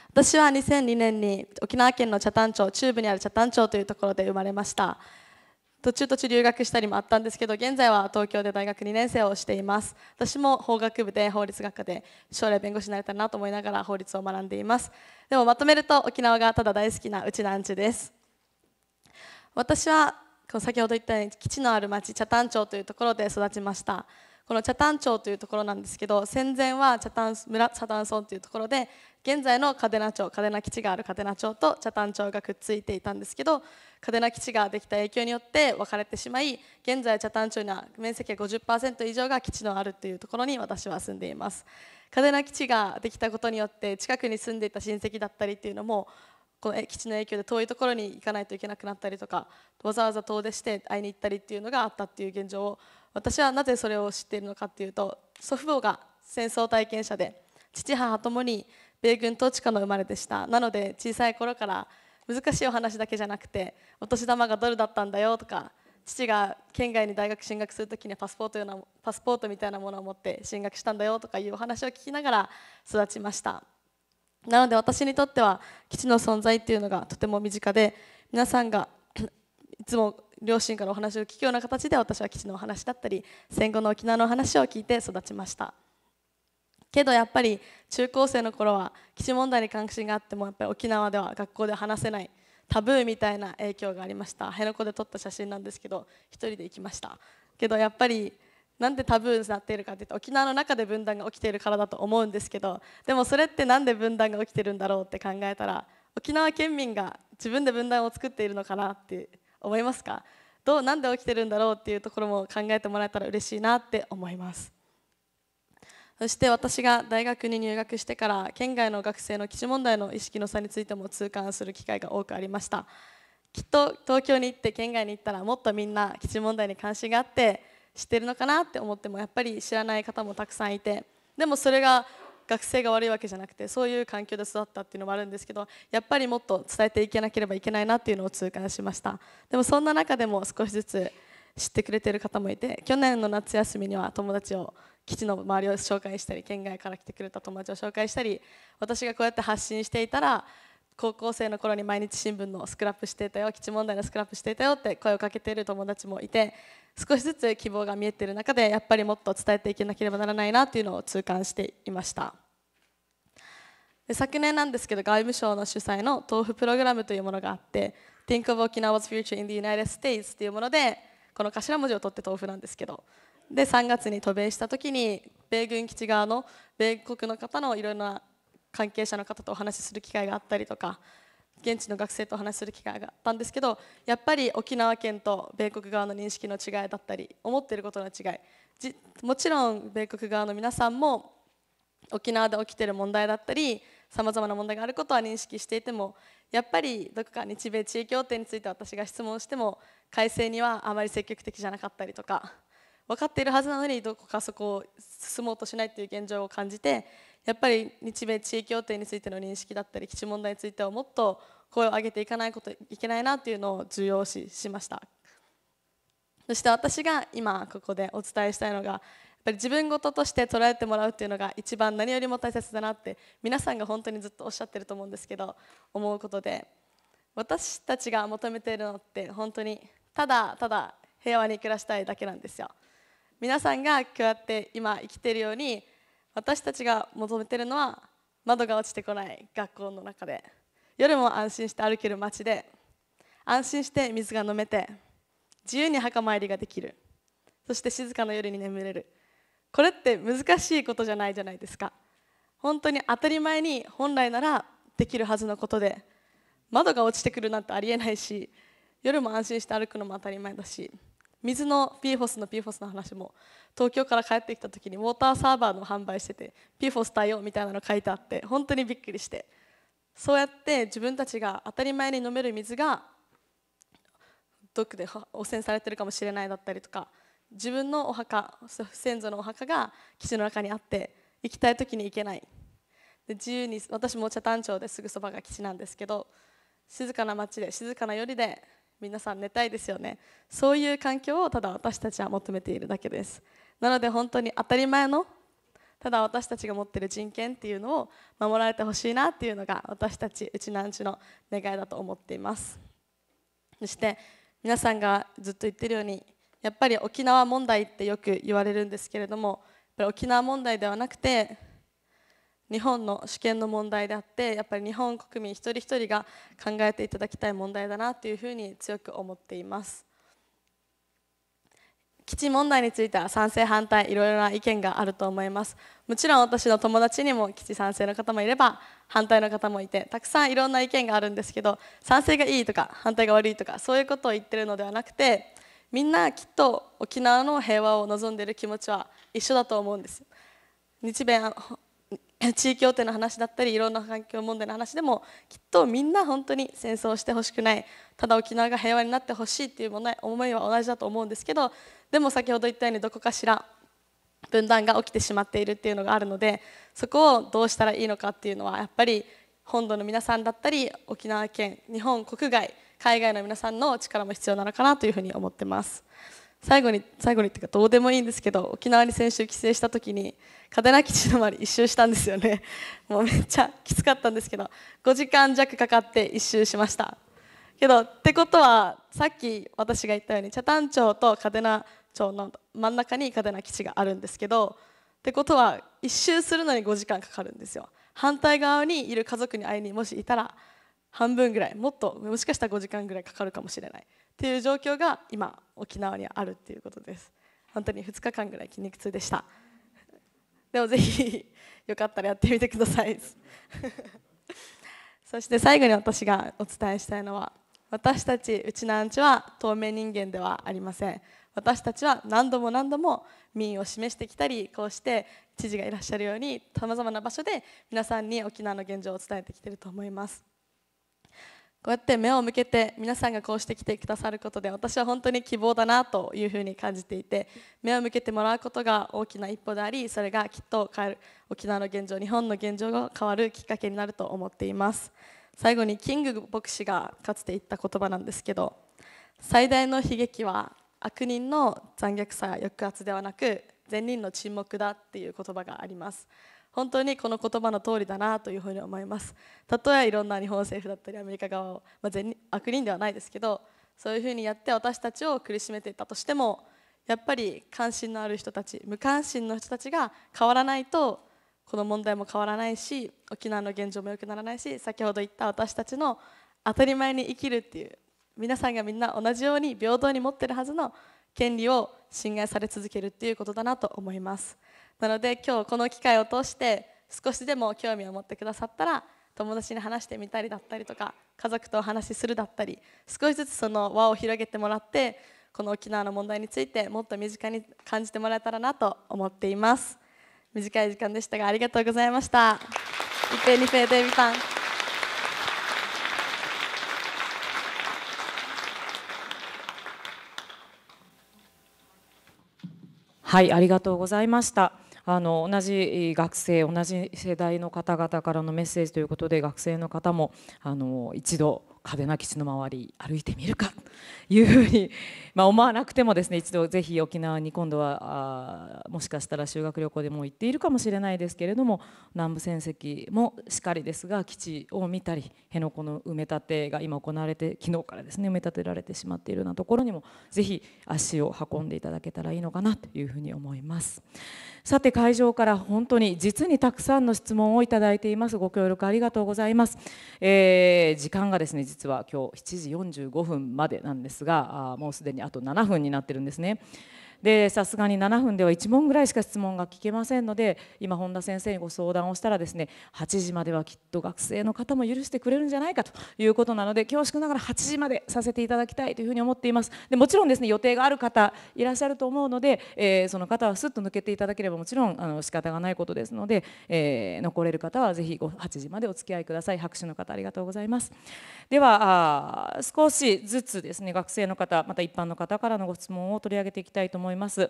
私は2002年に沖縄県の北谷町中部にある北谷町というところで生まれました途中途中留学したりもあったんですけど現在は東京で大学2年生をしています私も法学部で法律学科で将来弁護士になれたらなと思いながら法律を学んでいますでもまとめると沖縄がただ大好きなうちなんちです私は先ほど言ったように基地のある町北谷町というところで育ちましたこの北谷町というところなんですけど戦前は北谷村北谷村というところで現在の嘉手納町嘉手納基地がある嘉手納町と北谷町がくっついていたんですけど嘉手納基地ができた影響によって分かれてしまい現在北谷町には面積が50%以上が基地のあるというところに私は住んでいます。嘉手納基地ができたことによって近くに住んでいた親戚だったりっていうのもこの基地の影響で遠いところに行かないといけなくなったりとかわざわざ遠出して会いに行ったりっていうのがあったっていう現状を私はなぜそれを知っているのかっていうと祖父母が戦争体験者で父母ともに米軍統治下の生まれでしたなので小さい頃から難しいお話だけじゃなくてお年玉がドルだったんだよとか父が県外に大学進学する時にパスポートようなパスポートみたいなものを持って進学したんだよとかいうお話を聞きながら育ちました。なので私にとっては基地の存在っていうのがとても身近で皆さんが [clears throat] いつも両親からお話を聞くような形で私は基地のお話だったり戦後の沖縄の話を聞いて育ちましたけどやっぱり中高生の頃は基地問題に関心があってもやっぱり沖縄では学校で話せないタブーみたいな影響がありました辺野古で撮った写真なんですけど1人で行きましたけどやっぱりなんでタブーになっているかって沖縄の中で分断が起きているからだと思うんですけどでもそれって何で分断が起きてるんだろうって考えたら沖縄県民が自分で分断を作っているのかなって思いますかどうなんで起きてるんだろうっていうところも考えてもらえたら嬉しいなって思いますそして私が大学に入学してから県外の学生の基地問題の意識の差についても痛感する機会が多くありましたきっと東京に行って県外に行ったらもっとみんな基地問題に関心があって知ってるのかなって思ってもやっぱり知らない方もたくさんいてでもそれが学生が悪いわけじゃなくてそういう環境で育ったっていうのもあるんですけどやっぱりもっと伝えていけなければいけないなっていうのを痛感しましたでもそんな中でも少しずつ知ってくれてる方もいて去年の夏休みには友達を基地の周りを紹介したり県外から来てくれた友達を紹介したり私がこうやって発信していたら高校生の頃に毎日新聞のスクラップしていたよ基地問題のスクラップしていたよって声をかけている友達もいて少しずつ希望が見えている中でやっぱりもっと伝えていけなければならないなっていうのを痛感していました昨年なんですけど外務省の主催の豆腐プログラムというものがあって Think of Okinawa's Future in the United States というものでこの頭文字を取って豆腐なんですけどで3月に渡米した時に米軍基地側の米国の方のいろいろな関係者の方とお話しする機会があったりとか現地の学生とお話しする機会があったんですけどやっぱり沖縄県と米国側の認識の違いだったり思っていることの違いもちろん米国側の皆さんも沖縄で起きている問題だったりさまざまな問題があることは認識していてもやっぱりどこか日米地位協定について私が質問しても改正にはあまり積極的じゃなかったりとか分かっているはずなのにどこかそこを進もうとしないという現状を感じてやっぱり日米地位協定についての認識だったり基地問題についてはもっと声を上げていかないこといけないなというのを重要視しましたそして私が今ここでお伝えしたいのがやっぱり自分事として捉えてもらうっていうのが一番何よりも大切だなって皆さんが本当にずっとおっしゃってると思うんですけど思うことで私たちが求めているのって本当にただただ平和に暮らしたいだけなんですよ皆さんがこうやって今生きてるように私たちが求めてるのは窓が落ちてこない学校の中で夜も安心して歩ける街で安心して水が飲めて自由に墓参りができるそして静かな夜に眠れるこれって難しいことじゃないじゃないですか本当に当たり前に本来ならできるはずのことで窓が落ちてくるなんてありえないし夜も安心して歩くのも当たり前だし水の PFOS の PFOS の話も東京から帰ってきた時にウォーターサーバーの販売してて PFOS 対応みたいなの書いてあって本当にびっくりしてそうやって自分たちが当たり前に飲める水が毒で汚染されてるかもしれないだったりとか自分のお墓先祖のお墓が基地の中にあって行きたい時に行けないで自由に私も茶谷町ですぐそばが基地なんですけど静かな街で静かな夜で皆さん寝たいですよねそういう環境をただ私たちは求めているだけですなので本当に当たり前のただ私たちが持ってる人権っていうのを守られてほしいなっていうのが私たちうちなんちの願いだと思っていますそして皆さんがずっと言ってるようにやっぱり沖縄問題ってよく言われるんですけれどもやっぱり沖縄問題ではなくて日本の主権の問題であってやっぱり日本国民一人一人が考えていただきたい問題だなというふうに強く思っています基地問題については賛成反対いろいろな意見があると思いますもちろん私の友達にも基地賛成の方もいれば反対の方もいてたくさんいろんな意見があるんですけど賛成がいいとか反対が悪いとかそういうことを言ってるのではなくてみんなきっと沖縄の平和を望んでいる気持ちは一緒だと思うんです日米 [laughs] 地位協定の話だったりいろんな環境問題の話でもきっとみんな本当に戦争をしてほしくないただ沖縄が平和になってほしいっていうもの思いは同じだと思うんですけどでも先ほど言ったようにどこかしら分断が起きてしまっているっていうのがあるのでそこをどうしたらいいのかっていうのはやっぱり本土の皆さんだったり沖縄県日本国外海外の皆さんの力も必要なのかなというふうに思ってます。最後に最後にっていうかどうでもいいんですけど沖縄に先週帰省した時に嘉手納基地の周り一周したんですよね [laughs] もうめっちゃきつかったんですけど5時間弱かかって一周しましたけどってことはさっき私が言ったように北谷町と嘉手納町の真ん中に嘉手納基地があるんですけどってことは一周するのに5時間かかるんですよ反対側にいる家族に会いにもしいたら半分ぐらいもっともしかしたら5時間ぐらいかかるかもしれないっていう状況が今沖縄にあるっていうことです本当に2日間ぐらい筋肉痛でしたでもぜひよかったらやってみてくださいそして最後に私がお伝えしたいのは私たちうちのアンチは透明人間ではありません私たちは何度も何度も民意を示してきたりこうして知事がいらっしゃるようにさまざまな場所で皆さんに沖縄の現状を伝えてきてると思います。こうやって目を向けて皆さんがこうして来てくださることで私は本当に希望だなというふうに感じていて目を向けてもらうことが大きな一歩でありそれがきっと変える沖縄の現状日本の現状が変わるきっかけになると思っています最後にキング牧師がかつて言った言葉なんですけど最大の悲劇は悪人の残虐さや抑圧ではなく善人の沈黙だっていう言葉があります本当にこの言葉の通りだなというふうに思いますたとえいろんな日本政府だったりアメリカ側を、まあ、全悪人ではないですけどそういうふうにやって私たちを苦しめていたとしてもやっぱり関心のある人たち無関心の人たちが変わらないとこの問題も変わらないし沖縄の現状も良くならないし先ほど言った私たちの当たり前に生きるっていう皆さんがみんな同じように平等に持ってるはずの権利を侵害され続けるっていうことだなと思います。なので今日この機会を通して少しでも興味を持ってくださったら友達に話してみたりだったりとか家族とお話しするだったり少しずつその輪を広げてもらってこの沖縄の問題についてもっと身近に感じてもらえたらなと思っています短い時間でしたがありがとうございました一平二平デイビさんはいありがとうございましたあの同じ学生同じ世代の方々からのメッセージということで学生の方もあの一度羽辺間基地の周り歩いてみるかというふうに、まあ、思わなくてもですね一度ぜひ沖縄に今度はあもしかしたら修学旅行でも行っているかもしれないですけれども南部戦績もしかりですが基地を見たり辺野古の埋め立てが今行われて昨日からですね埋め立てられてしまっているようなところにもぜひ足を運んでいただけたらいいのかなというふうに思います。さて会場から本当に実にたくさんの質問をいただいていますご協力ありがとうございます、えー、時間がですね実は今日7時45分までなんですがもうすでにあと7分になってるんですね。でさすがに7分では1問ぐらいしか質問が聞けませんので今本田先生にご相談をしたらですね8時まではきっと学生の方も許してくれるんじゃないかということなので恐縮ながら8時までさせていただきたいというふうに思っていますでもちろんですね予定がある方いらっしゃると思うので、えー、その方はすっと抜けていただければもちろんあの仕方がないことですので、えー、残れる方はぜひ8時までお付き合いください拍手の方ありがとうございますでは少しずつですね学生の方また一般の方からのご質問を取り上げていきたいと思います思います。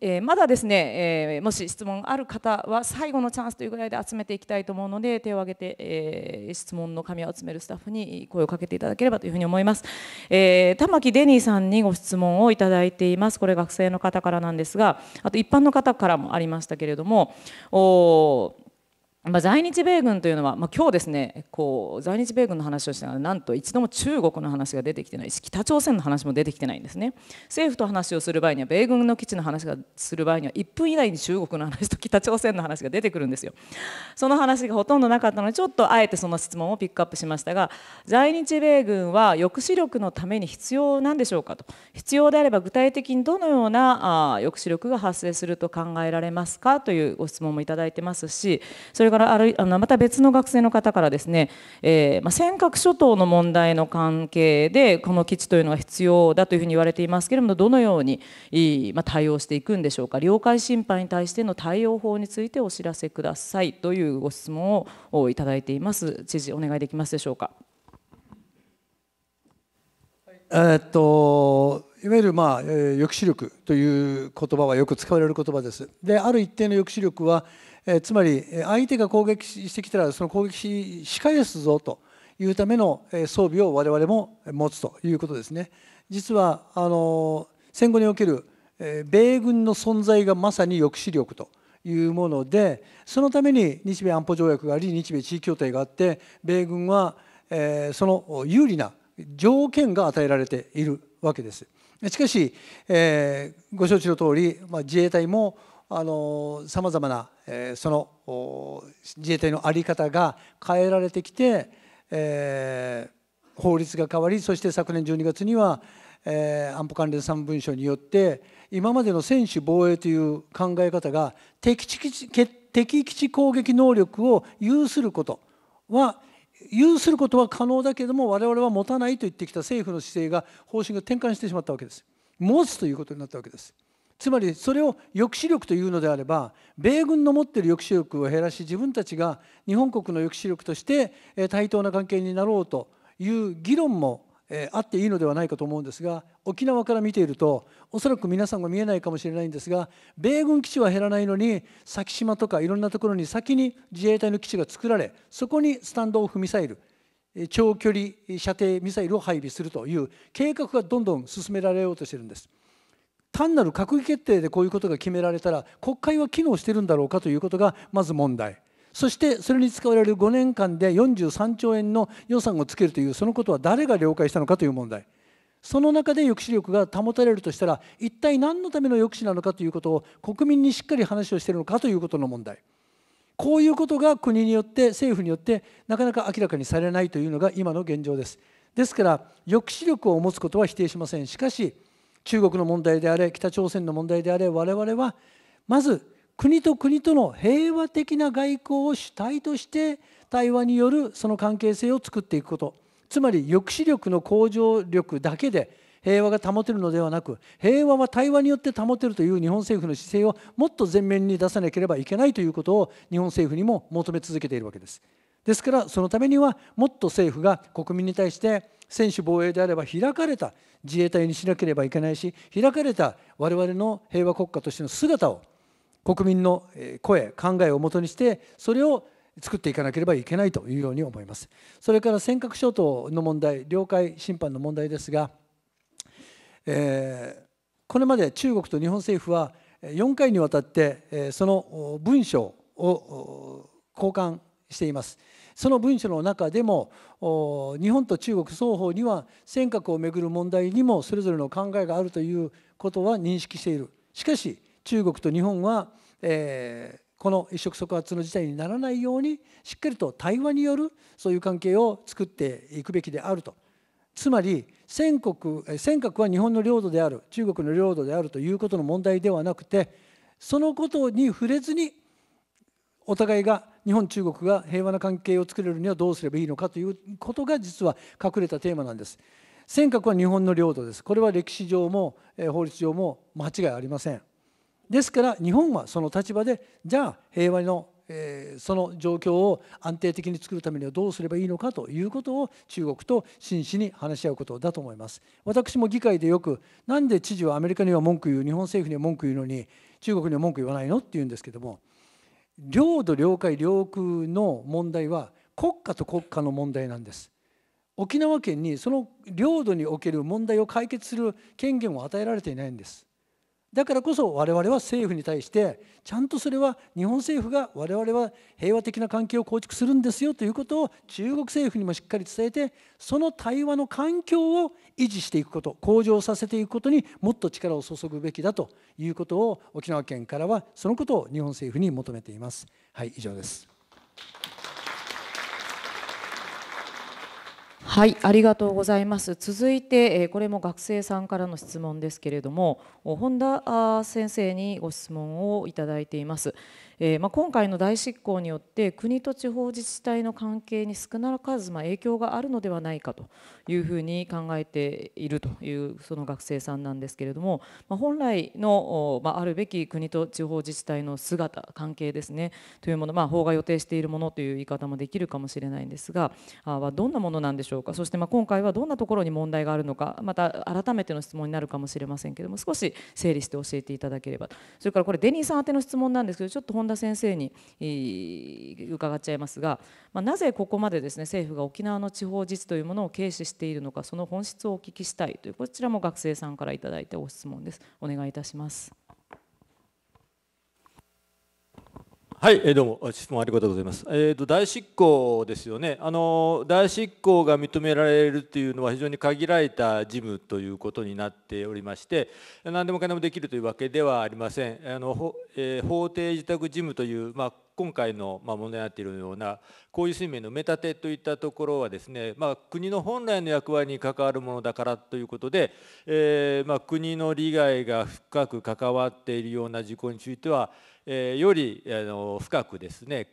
えー、まだですね、えー、もし質問ある方は最後のチャンスというぐらいで集めていきたいと思うので手を挙げて、えー、質問の紙を集めるスタッフに声をかけていただければというふうに思います、え玉木デニーさんにご質問をいただいていますこれ学生の方からなんですがあと一般の方からもありましたけれどもおまあ、在日米軍というのは、まあ、今日ですねこう在日米軍の話をしたらなんと一度も中国の話が出てきてないし北朝鮮の話も出てきてないんですね政府と話をする場合には米軍の基地の話がする場合には1分以内に中国の話と北朝鮮の話が出てくるんですよその話がほとんどなかったのでちょっとあえてその質問をピックアップしましたが在日米軍は抑止力のために必要なんでしょうかと必要であれば具体的にどのようなあ抑止力が発生すると考えられますかというご質問もいただいてますしそれからからあるあのまた別の学生の方からですね、えー、まあ、尖閣諸島の問題の関係でこの基地というのが必要だというふうに言われていますけれどもどのように、まあ、対応していくんでしょうか領海侵犯に対しての対応法についてお知らせくださいというご質問をいただいています知事お願いできますでしょうか。えー、っといわゆる、まあえー、抑止力という言葉はよく使われる言葉です。である一定の抑止力はえつまり相手が攻撃してきたらその攻撃し仕返すぞというための装備を我々も持つということですね。実はあの戦後における米軍の存在がまさに抑止力というものでそのために日米安保条約があり日米地位協定があって米軍は、えその有利な条件が与えられているわけです。しかし、えご承知の通り、ま自衛隊もさまざまなその自衛隊の在り方が変えられてきて、えー、法律が変わりそして昨年12月には、えー、安保関連3文書によって今までの専守防衛という考え方が敵基地敵基地攻撃能力を有することは有することは可能だけれども我々は持たないと言ってきた政府の姿勢が方針が転換してしまったわけです。持つということになったわけです。つまりそれを抑止力というのであれば米軍の持っている抑止力を減らし自分たちが日本国の抑止力として対等な関係になろうという議論もあっていいのではないかと思うんですが沖縄から見ているとおそらく皆さんが見えないかもしれないんですが米軍基地は減らないのに先島とかいろんなところに先に自衛隊の基地が作られそこにスタンドオフミサイル長距離射程ミサイルを配備するという計画がどんどん進められようとしているんです。単なる閣議決定でこういうことが決められたら国会は機能してるんだろうかということがまず問題そしてそれに使われる5年間で43兆円の予算をつけるというそのことは誰が了解したのかという問題その中で抑止力が保たれるとしたら一体何のための抑止なのかということを国民にしっかり話をしているのかということの問題こういうことが国によって政府によってなかなか明らかにされないというのが今の現状ですですから抑止力を持つことは否定しませんしかし中国の問題であれ北朝鮮の問題であれ我々はまず国と国との平和的な外交を主体として対話によるその関係性を作っていくことつまり抑止力の向上力だけで平和が保てるのではなく平和は対話によって保てるという日本政府の姿勢をもっと前面に出さなければいけないということを日本政府にも求め続けているわけです。ですからそのためにはもっと政府が国民に対して専守防衛であれば開かれた自衛隊にしなければいけないし開かれた我々の平和国家としての姿を国民の声考えをもとにしてそれを作っていかなければいけないというように思いますそれから尖閣諸島の問題領海侵犯の問題ですが、えー、これまで中国と日本政府は4回にわたってその文書を交換していますその文書の中でも日本と中国双方には尖閣をめぐる問題にもそれぞれの考えがあるということは認識しているしかし中国と日本は、えー、この一触即発の事態にならないようにしっかりと対話によるそういう関係を作っていくべきであるとつまり尖閣尖閣は日本の領土である中国の領土であるということの問題ではなくてそのことに触れずにお互いが日本中国が平和な関係を作れるにはどうすればいいのかということが実は隠れたテーマなんです尖閣は日本の領土ですこれは歴史上も法律上も間違いありませんですから日本はその立場でじゃあ平和のその状況を安定的に作るためにはどうすればいいのかということを中国と真摯に話し合うことだと思います私も議会でよくなんで知事はアメリカには文句言う日本政府には文句言うのに中国には文句言わないのって言うんですけども領土領海領空の問題は国家と国家の問題なんです沖縄県にその領土における問題を解決する権限を与えられていないんですだからこそ我々は政府に対してちゃんとそれは日本政府が我々は平和的な関係を構築するんですよということを中国政府にもしっかり伝えてその対話の環境を維持していくこと向上させていくことにもっと力を注ぐべきだということを沖縄県からはそのことを日本政府に求めています。はい以上ですはい、ありがとうございます。続いて、これも学生さんからの質問ですけれども、本田先生にご質問をいただいています。えーまあ、今回の大執行によって国と地方自治体の関係に少なからずまあ影響があるのではないかというふうに考えているというその学生さんなんですけれども、まあ、本来の、まあ、あるべき国と地方自治体の姿関係ですねというもの、まあ、法が予定しているものという言い方もできるかもしれないんですがあはどんなものなんでしょうかそしてまあ今回はどんなところに問題があるのかまた改めての質問になるかもしれませんけれども少し整理して教えていただければそれからこれデニーさん宛ての質問なんですけどちょっと本本田先生に伺っちゃいますが、まあ、なぜここまでですね政府が沖縄の地方自治というものを軽視しているのかその本質をお聞きしたいというこちらも学生さんから頂いてお質問ですお願いいたします。はい、えー、どうも質問ありがとうございます。えっ、ー、と代執行ですよね。あの大執行が認められるというのは非常に限られた事務ということになっておりまして、何でもかんでもできるというわけではありません。あの、えー、法定自宅事務というまあ今回の問題になっているようなこういう水面の埋め立てといったところはですね、まあ、国の本来の役割に関わるものだからということで、えー、まあ国の利害が深く関わっているような事項についてはえー、よりあの深くですね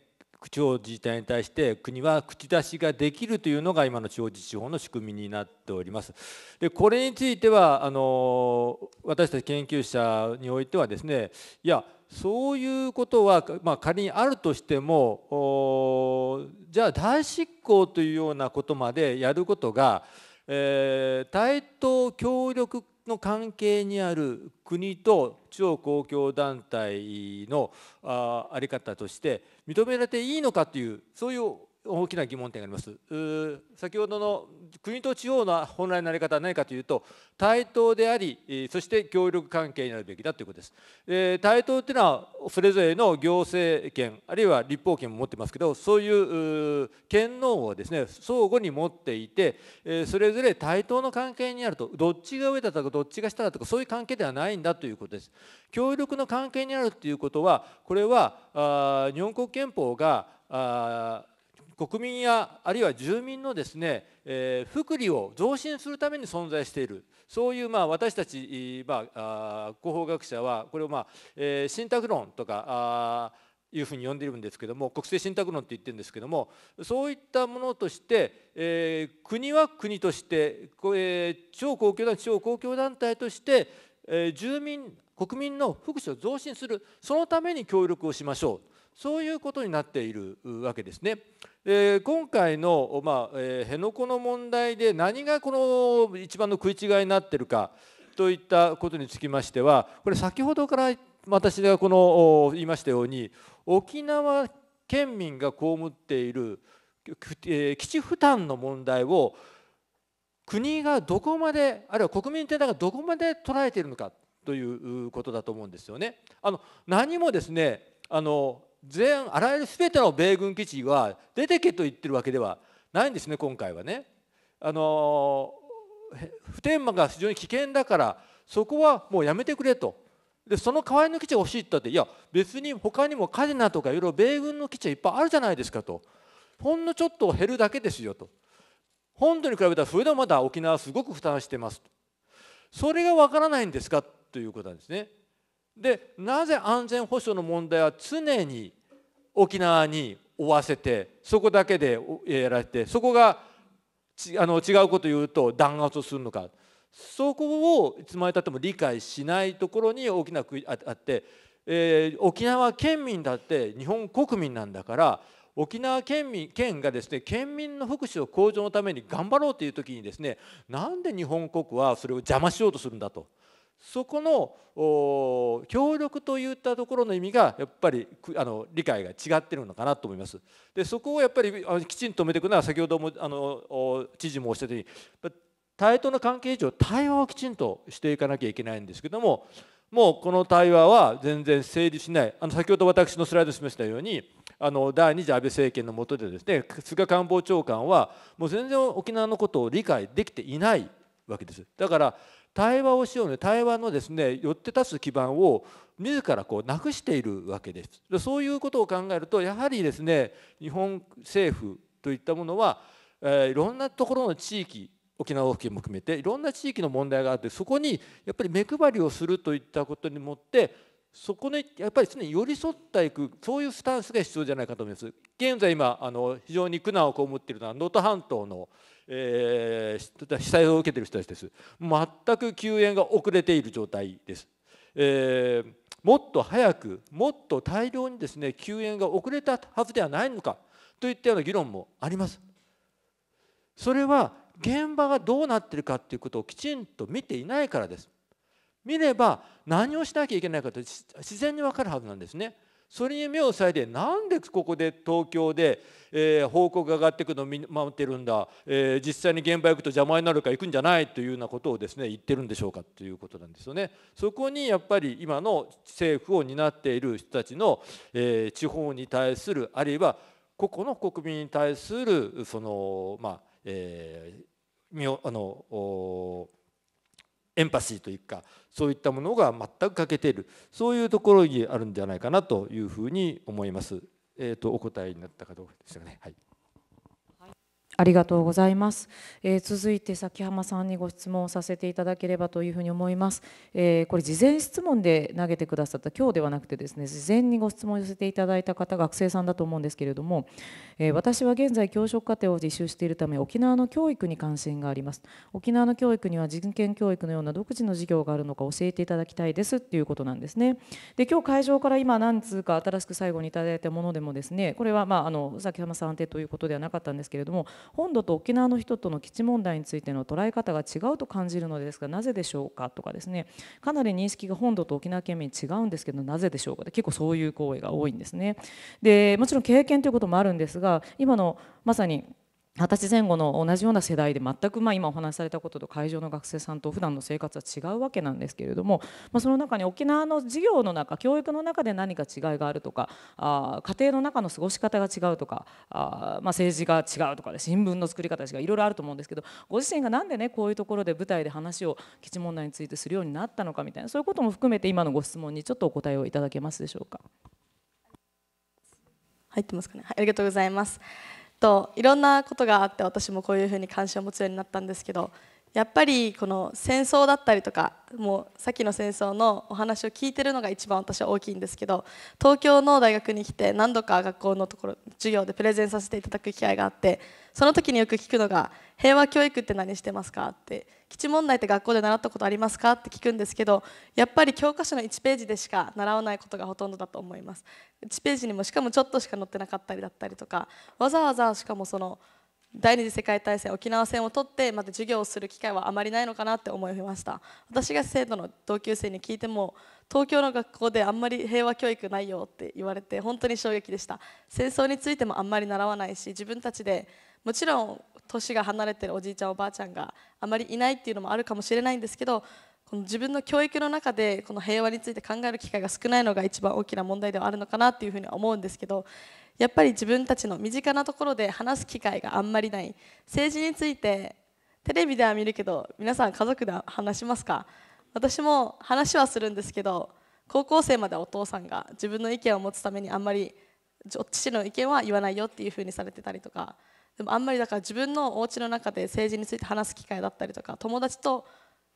地方自治体に対して国は口出しができるというのが今の地方自治法の仕組みになっております。でこれについてはあの私たち研究者においてはですねいやそういうことは、まあ、仮にあるとしてもじゃあ代執行というようなことまでやることが、えー、対等協力の関係にある国と地方公共団体のあり方として認められていいのかというそういう大きな疑問点があります先ほどの国と地方の本来のあり方は何かというと対等でありそして協力関係になるべきだということです、え対等というのはそれぞれの行政権あるいは立法権も持ってますけどそういう権能をですね相互に持っていて、えそれぞれ対等の関係にあるとどっちが上だとかどっちが下だとかそういう関係ではないんだということです協力の関係にあるということはこれはあ日本国憲法があ国民やあるいは住民のですね、えー、福利を増進するために存在しているそういうまあ私たち、まあ、広報学者はこれをまあ、えー、信託論とかあいうふうに呼んでいるんですけども国政信託論って言ってるんですけどもそういったものとして、えー、国は国として、えー、地方公共団体地方公共団体として、えー、住民国民の福祉を増進するそのために協力をしましょうそういうことになっているわけですね。で今回の、まあえー、辺野古の問題で何がこの一番の食い違いになってるかといったことにつきましてはこれ先ほどから私がこの言いましたように沖縄県民が被っている基地負担の問題を国がどこまであるいは国民うのがどこまで捉えているのかということだと思うんですよね。あの何もですねあの全あらゆる全ての米軍基地は出てけと言ってるわけではないんですね今回はね。あの普天間が非常に危険だからそこはもうやめてくれとでその代わりの基地が欲しいって言ったっていや別に他にもカジナとかいろいろ米軍の基地はいっぱいあるじゃないですかとほんのちょっと減るだけですよと本土に比べたらそれでもまだ沖縄はすごく負担してますとそれがわからないんですかということなんですね。でなぜ安全保障の問題は常に沖縄に負わせてそこだけでやられてそこがあの違うこと言うと弾圧をするのかそこをいつまでたっても理解しないところに大きな国あって、えー、沖縄県民だって日本国民なんだから沖縄県民県がですね県民の福祉を向上のために頑張ろうという時にですねなんで日本国はそれを邪魔しようとするんだと。そこの協力といったところの意味がやっぱりあの理解が違っているのかなと思います。でそこをやっぱりきちんと止めていくのは先ほどもあの知事もおっしゃったように対等な関係以上対話をきちんとしていかなきゃいけないんですけどももうこの対話は全然成立しないあの先ほど私のスライドを示したようにあの第2次安倍政権の下でですね菅官房長官はもう全然沖縄のことを理解できていないわけです。だから対話をしようの対話のですね寄って立つ基盤を自らこうなくしているわけです。そういうことを考えるとやはりですね日本政府といったものは、えー、いろんなところの地域沖縄付近も含めていろんな地域の問題があってそこにやっぱり目配りをするといったことにもってそこにやっぱり常に寄り添っていくそういうスタンスが必要じゃないかと思います。現在今あの非常に苦難を被っているのは能登半島のえー、被災を受けている人たちです全く救援が遅れている状態です、えー、もっと早くもっと大量にですね救援が遅れたはずではないのかといったような議論もありますそれは現場がどうなっているかということをきちんと見ていないからです見れば何をしなきゃいけないかと自然に分かるはずなんですねそれに目を割いてなんでここで東京で、えー、報告が上がっていくのを守ってるんだ、えー、実際に現場行くと邪魔になるから行くんじゃないというようなことをですね言ってるんでしょうかということなんですよね。そこにやっぱり今の政府を担っている人たちの、えー、地方に対するあるいは個々の国民に対するそのまあ、えー、あのエンパシーというかそういったものが全く欠けているそういうところにあるんじゃないかなというふうに思います。えーと、とお答えになったかどうかでしたかね。はいありがとうございます、えー、続いて崎浜さんにご質問をさせていただければというふうに思います、えー、これ事前質問で投げてくださった今日ではなくてですね事前にご質問を寄せていただいた方学生さんだと思うんですけれども、えー、私は現在教職課程を実習しているため沖縄の教育に関心があります沖縄の教育には人権教育のような独自の授業があるのか教えていただきたいですっていうことなんですねで今日会場から今何通か新しく最後にいただいたものでもですねこれはまああの崎浜さん宛てということではなかったんですけれども本土と沖縄の人との基地問題についての捉え方が違うと感じるのですがなぜでしょうかとかですねかなり認識が本土と沖縄県民違うんですけどなぜでしょうかって結構そういう行為が多いんですね。でもちろん経験ということもあるんですが今のまさに二十歳前後の同じような世代で全くま今お話しされたことと会場の学生さんと普段の生活は違うわけなんですけれども、まその中に沖縄の授業の中教育の中で何か違いがあるとかあ家庭の中の過ごし方が違うとかあ、ま政治が違うとかで新聞の作り方がかいろいろあると思うんですけどご自身が何でねこういうところで舞台で話を基地問題についてするようになったのかみたいなそういうことも含めて今のご質問にちょっとお答えをいただけますでしょうか。入ってますかね、はい、ありがとうございます。といろんなことがあって私もこういうふうに関心を持つようになったんですけどやっぱりこの戦争だったりとかもうさっきの戦争のお話を聞いてるのが一番私は大きいんですけど東京の大学に来て何度か学校のところ授業でプレゼンさせていただく機会があってその時によく聞くのが「平和教育って何してますか?」って基地問題って学校で習ったことありますかって聞くんですけどやっぱり教科書の1ページでしか習わないことがほとんどだと思います1ページにもしかもちょっとしか載ってなかったりだったりとかわざわざしかもその第二次世界大戦沖縄戦を取ってまた授業をする機会はあまりないのかなって思いました私が生徒の同級生に聞いても東京の学校であんまり平和教育ないよって言われて本当に衝撃でした戦争についてもあんまり習わないし自分たちでもちろん年が離れてるおじいちゃんおばあちゃんがあまりいないっていうのもあるかもしれないんですけどこの自分の教育の中でこの平和について考える機会が少ないのが一番大きな問題ではあるのかなっていうふうに思うんですけどやっぱり自分たちの身近なところで話す機会があんまりない政治についてテレビでは見るけど皆さん家族では話しますか私も話はするんですけど高校生までお父さんが自分の意見を持つためにあんまり父の意見は言わないよっていうふうにされてたりとかでもあんまりだから自分のお家の中で政治について話す機会だったりとか友達と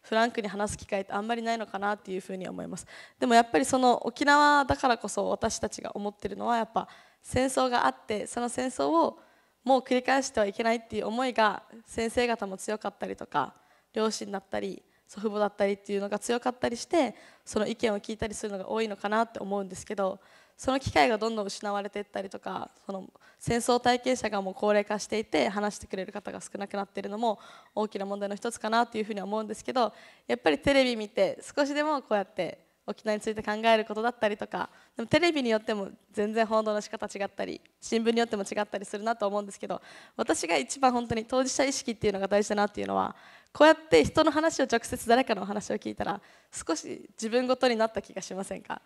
フランクに話す機会ってあんまりないのかなっていうふうに思いますでもやっぱりその沖縄だからこそ私たちが思ってるのはやっぱ戦争があってその戦争をもう繰り返してはいけないっていう思いが先生方も強かったりとか両親だったり祖父母だったりっていうのが強かったりしてその意見を聞いたりするのが多いのかなって思うんですけどその機会がどんどん失われていったりとかその戦争体験者がもう高齢化していて話してくれる方が少なくなっているのも大きな問題の一つかなというふうには思うんですけどやっぱりテレビ見て少しでもこうやって沖縄について考えることだったりとかでもテレビによっても全然報道の仕方違ったり新聞によっても違ったりするなと思うんですけど私が一番本当に当事者意識っていうのが大事だなっていうのはこうやって人の話を直接誰かの話を聞いたら少し自分ごとになった気がしませんか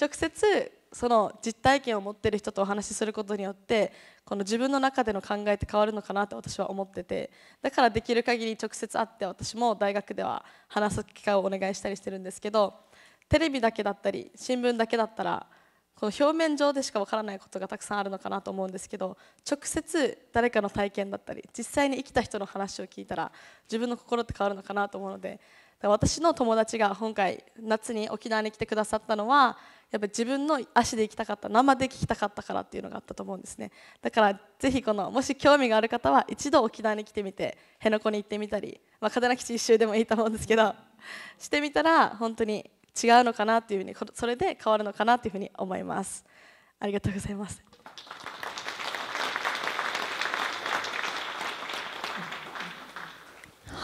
直接その実体験を持ってる人とお話しすることによってこの自分の中での考えって変わるのかなと私は思っててだからできる限り直接会って私も大学では話す機会をお願いしたりしてるんですけどテレビだけだったり新聞だけだったらこの表面上でしかわからないことがたくさんあるのかなと思うんですけど直接誰かの体験だったり実際に生きた人の話を聞いたら自分の心って変わるのかなと思うので私の友達が今回夏に沖縄に来てくださったのはやっぱ自分の足で行きたかった生で行きたかったからっていうのがあったと思うんですねだからぜひこのもし興味がある方は一度沖縄に来てみて辺野古に行ってみたり、まあ、嘉手納基地一周でもいいと思うんですけど [laughs] してみたら本当に違うのかなっていうふうにそれで変わるのかなっていうふうに思いますありがとうございます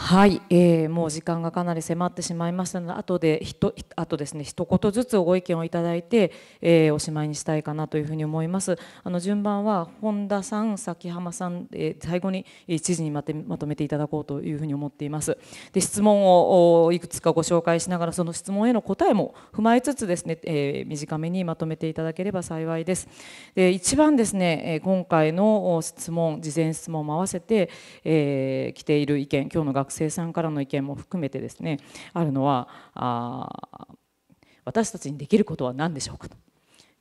はい、えー、もう時間がかなり迫ってしまいましたので後でひとあとですね一言ずつご意見をいただいて、えー、おしまいにしたいかなというふうに思いますあの順番は本田さん崎浜さん、えー、最後に知事にまとめていただこうというふうに思っていますで質問をいくつかご紹介しながらその質問への答えも踏まえつつですね、えー、短めにまとめていただければ幸いですで一番ですね今回の質問事前質問も合わせて、えー、来ている意見今日の学生さんからの意見も含めてですねあるのはあ私たちにできることは何でしょうかと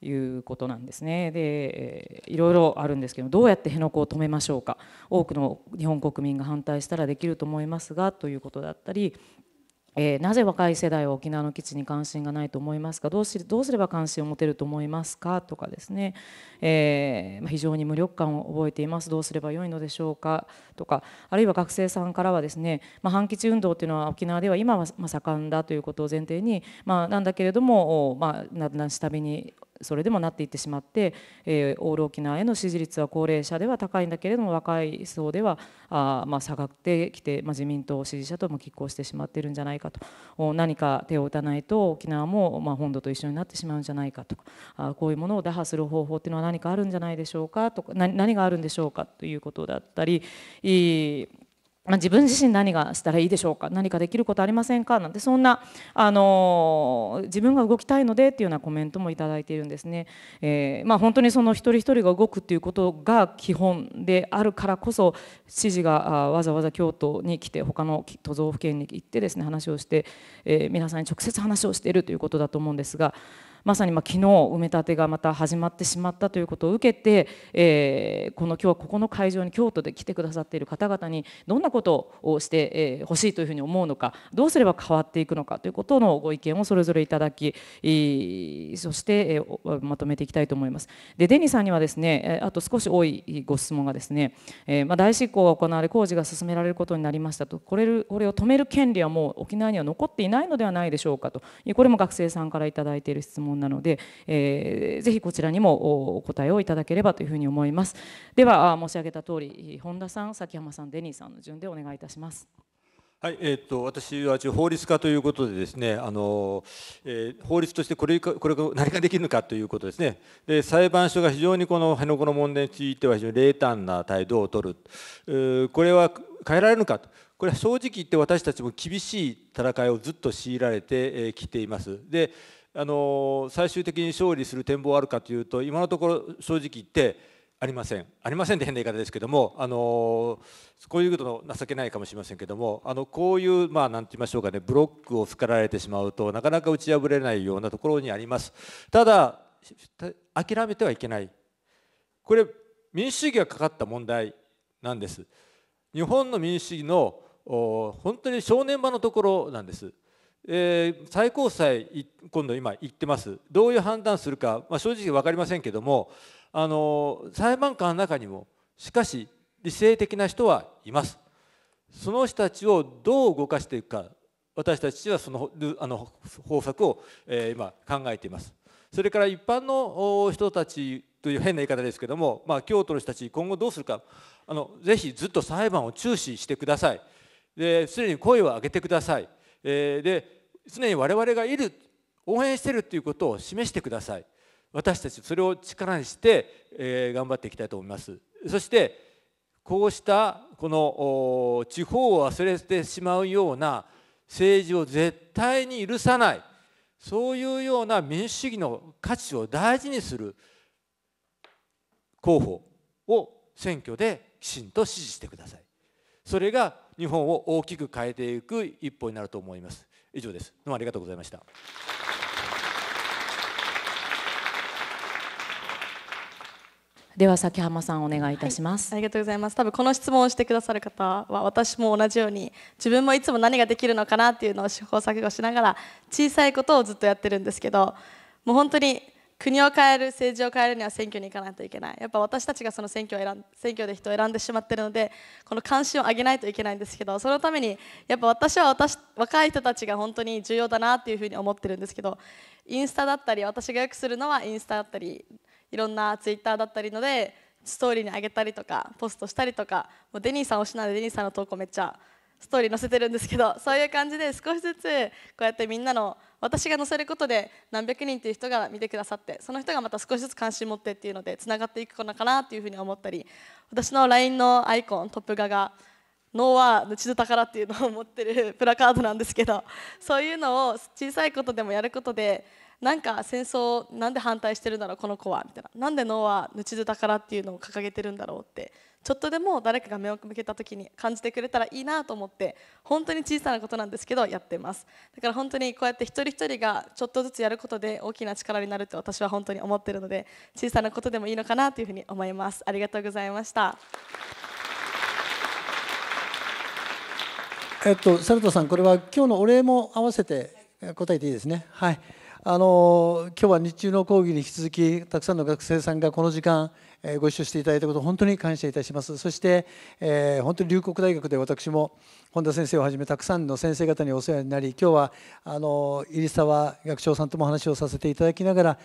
いうことなんですねでいろいろあるんですけどどうやって辺野古を止めましょうか多くの日本国民が反対したらできると思いますがということだったりえー、なぜ若い世代は沖縄の基地に関心がないと思いますかどうしどうすれば関心を持てると思いますかとかですね、えー、非常に無力感を覚えていますどうすればよいのでしょうかとかあるいは学生さんからはですね、まあ、反基地運動というのは沖縄では今は盛んだということを前提に、まあ、なんだけれども、まあ、ななしたびにそれでもなっていってしまって、えー、オール沖縄への支持率は高齢者では高いんだけれども若い層ではあ、まあ、下がってきて、まあ、自民党支持者とも拮抗してしまっているんじゃないかと何か手を打たないと沖縄も、まあ、本土と一緒になってしまうんじゃないかとかあこういうものを打破する方法っていうのは何かあるんじゃないでしょうかとか何があるんでしょうかということだったりま自分自身何がしたらいいでしょうか何かできることありませんかなんてそんな、あの自分が動きたいのでっていうようなコメントも頂いているんですね、えー、まあ、本当にその一人一人が動くっていうことが基本であるからこそ知事がわざわざ京都に来て他の都道府県に行ってですね話をして、えー、皆さんに直接話をしているということだと思うんですが。まさにま昨日埋め立てがまた始まってしまったということを受けて、えー、この今日はここの会場に京都で来てくださっている方々にどんなことをしてほしいというふうに思うのかどうすれば変わっていくのかということのご意見をそれぞれいただきそしてまとめていきたいと思います。でデニーさんにはですねあと少し多いご質問がですね、えま大執行が行われ工事が進められることになりましたとこれこれを止める権利はもう沖縄には残っていないのではないでしょうかとこれも学生さんから頂いている質問問なので、えー、ぜひこちらにもお答えをいただければというふうに思いますでは申し上げた通り本田さん崎浜さんデニーさんの順でお願いいたします。はいえーと、私は法律家ということでですねあの、えー、法律としてこれこれ何ができるのかということですねで裁判所が非常にこの辺野古の問題については非常に冷淡な態度を取るこれは変えられるのかとこれは正直言って私たちも厳しい戦いをずっと強いられてきています。であの最終的に勝利する展望はあるかというと今のところ正直言ってありませんありませんって変な言い方ですけどもあのこういうこと情けないかもしれませんけどもあのこういうまあ何て言いましょうかねブロックをかられてしまうとなかなか打ち破れないようなところにありますただ諦めてはいけないこれ民主主義がかかった問題なんです日本の民主主義の本当に正念場のところなんですえー、最高裁今度今言ってますどういう判断するか、まあ、正直分かりませんけどもあの裁判官の中にもしかし理性的な人はいますその人たちをどう動かしていくか私たちはそのあの方策を、えー、今考えていますそれから一般の人たちという変な言い方ですけども、まあ、京都の人たち今後どうするかあのぜひずっと裁判を注視してくださいですでに声を上げてくださいえー、で常に我々がいる応援してるっていうことを示してください私たちそれを力にして、えー、頑張っていきたいと思いますそしてこうしたこの地方を忘れてしまうような政治を絶対に許さないそういうような民主主義の価値を大事にする候補を選挙できちんと支持してくださいそれが日本を大きく変えていく一歩になると思います以上ですどうもありがとうございましたでは崎浜さんお願いいたします、はい、ありがとうございます多分この質問をしてくださる方は私も同じように自分もいつも何ができるのかなっていうのを試行錯誤しながら小さいことをずっとやってるんですけどもう本当に国を変える政治を変えるには選挙に行かないといけないやっぱ私たちがその選挙を選ん選挙で人を選んでしまってるのでこの関心を上げないといけないんですけどそのためにやっぱ私は私若い人たちが本当に重要だなっていううに思ってるんですけどインスタだったり私がよくするのはインスタだったりいろんなツイッターだったりのでストーリーに上げたりとかポストしたりとかもうデニーさん推しなのでデニーさんの投稿めっちゃストーリー載せてるんですけどそういう感じで少しずつこうやってみんなの私が載せることで何百人っていう人が見てくださってその人がまた少しずつ関心持ってっていうのでつながっていくのかなっていうふうに思ったり私の LINE のアイコントップ画が「脳は後ちぬ宝」っていうのを持ってるプラカードなんですけどそういうのを小さいことでもやることでなんか戦争なんで反対してるんだろうこの子はみたいななんで脳は後ちぬ宝っていうのを掲げてるんだろうってちょっとでも誰かが目を向けた時に感じてくれたらいいなと思って本当に小さなことなんですけどやってますだから本当にこうやって一人一人がちょっとずつやることで大きな力になると私は本当に思ってるので小さなことでもいいのかなというふうに思いますありがとうございましたえっと、サルトさん、これは今日のお礼も合わせて答えていいですね。はいあの今日は日中の講義に引き続きたくさんの学生さんがこの時間ご一緒していただいたこと本当に感謝いたしますそして、えー、本当に龍谷大学で私も本田先生をはじめたくさんの先生方にお世話になり今日はあの入澤学長さんとも話をさせていただきながら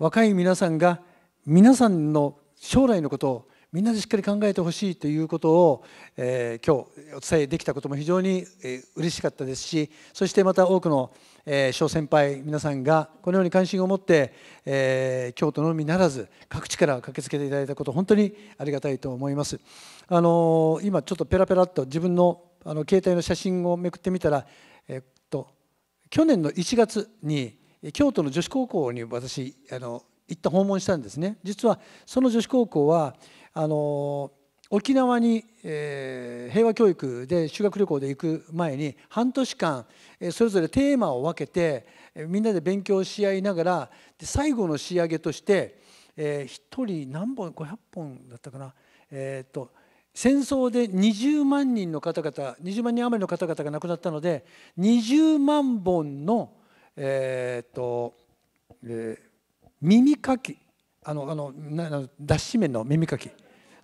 若い皆さんが皆さんの将来のことをみんなでしっかり考えてほしいということを、えー、今日お伝えできたことも非常に、えー、嬉しかったですしそしてまた多くの、えー、小先輩皆さんがこのように関心を持って、えー、京都のみならず各地から駆けつけていただいたこと本当にありがたいと思います。あのー、今ちょっとペラペラっと自分のあの携帯の写真をめくってみたら、えー、っと去年の1月に京都の女子高校に私あの行った訪問したんですね実はその女子高校はあの沖縄に、えー、平和教育で修学旅行で行く前に半年間、えー、それぞれテーマを分けて、えー、みんなで勉強し合いながらで最後の仕上げとして、えー、1人何本500本だったかな、えっ、と戦争で20万人の方々20万人余りの方々が亡くなったので20万本の、えっ、とえー、耳かきあのあのなな脱脂綿の耳かき。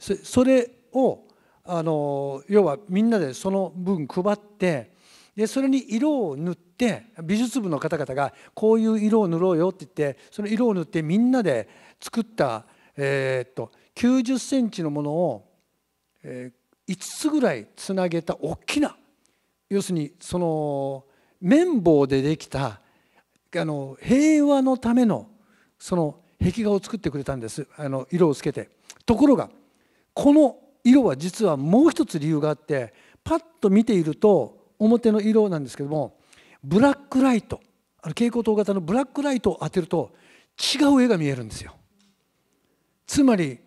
それをあの要はみんなでその分配ってでそれに色を塗って美術部の方々がこういう色を塗ろうよって言ってその色を塗ってみんなで作った、えっと90センチのものを、え5つぐらいつなげた大きな要するにその綿棒でできたあの平和のためのその壁画を作ってくれたんですあの色をつけて。ところがこの色は実はもう一つ理由があってパッと見ていると表の色なんですけどもブラックライトあの蛍光灯型のブラックライトを当てると違う絵が見えるんですよ。つまり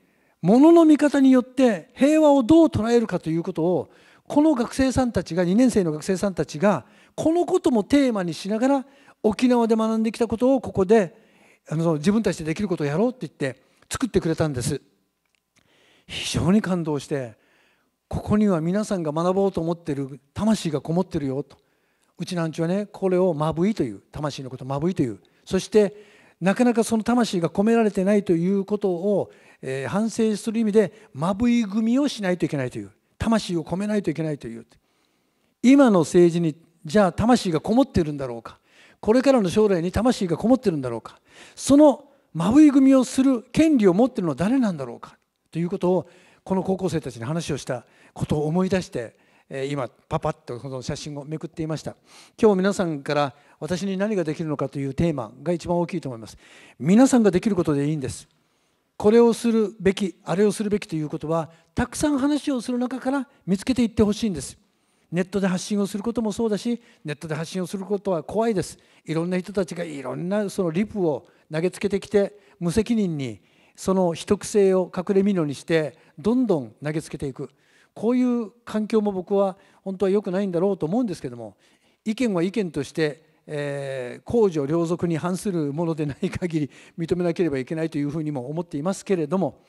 物の見方によって平和をどう捉えるかということをこの学生さんたちが2年生の学生さんたちがこのこともテーマにしながら沖縄で学んできたことをここであの自分たちでできることをやろうって言って作ってくれたんです。非常に感動してここには皆さんが学ぼうと思っている魂がこもってるよとうちなんちはねこれをまぶいという魂のことまぶいというそしてなかなかその魂が込められてないということを、えー、反省する意味でまぶい組みをしないといけないという魂を込めないといけないという今の政治にじゃあ魂がこもっているんだろうかこれからの将来に魂がこもっているんだろうかそのまぶい組みをする権利を持っているのは誰なんだろうかということをこの高校生たちに話をしたことを思い出して今パパッとこの写真をめくっていました今日皆さんから私に何ができるのかというテーマが一番大きいと思います皆さんができることでいいんですこれをするべきあれをするべきということはたくさん話をする中から見つけていってほしいんですネットで発信をすることもそうだしネットで発信をすることは怖いですいろんな人たちがいろんなそのリプを投げつけてきて無責任にその秘匿性を隠れみのにしてどんどん投げつけていくこういう環境も僕は本当は良くないんだろうと思うんですけども意見は意見としてえー、公序良俗に反するものでない限り認めなければいけないというふうにも思っていますけれども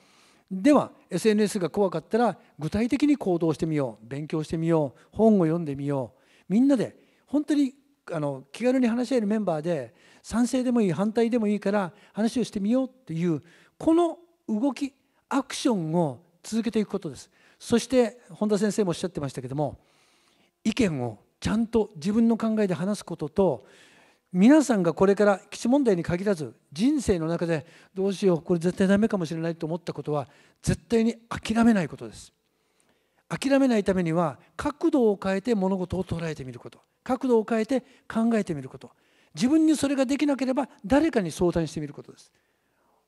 では SNS が怖かったら具体的に行動してみよう勉強してみよう本を読んでみようみんなで本当にあの気軽に話し合えるメンバーで賛成でもいい反対でもいいから話をしてみようというこの動きアクションを続けていくことですそして本田先生もおっしゃってましたけども意見をちゃんと自分の考えで話すことと皆さんがこれから基地問題に限らず人生の中でどうしようこれ絶対ダメかもしれないと思ったことは絶対に諦めないことです諦めないためには角度を変えて物事を捉えてみること角度を変えて考えてみること自分にそれができなければ誰かに相談してみることです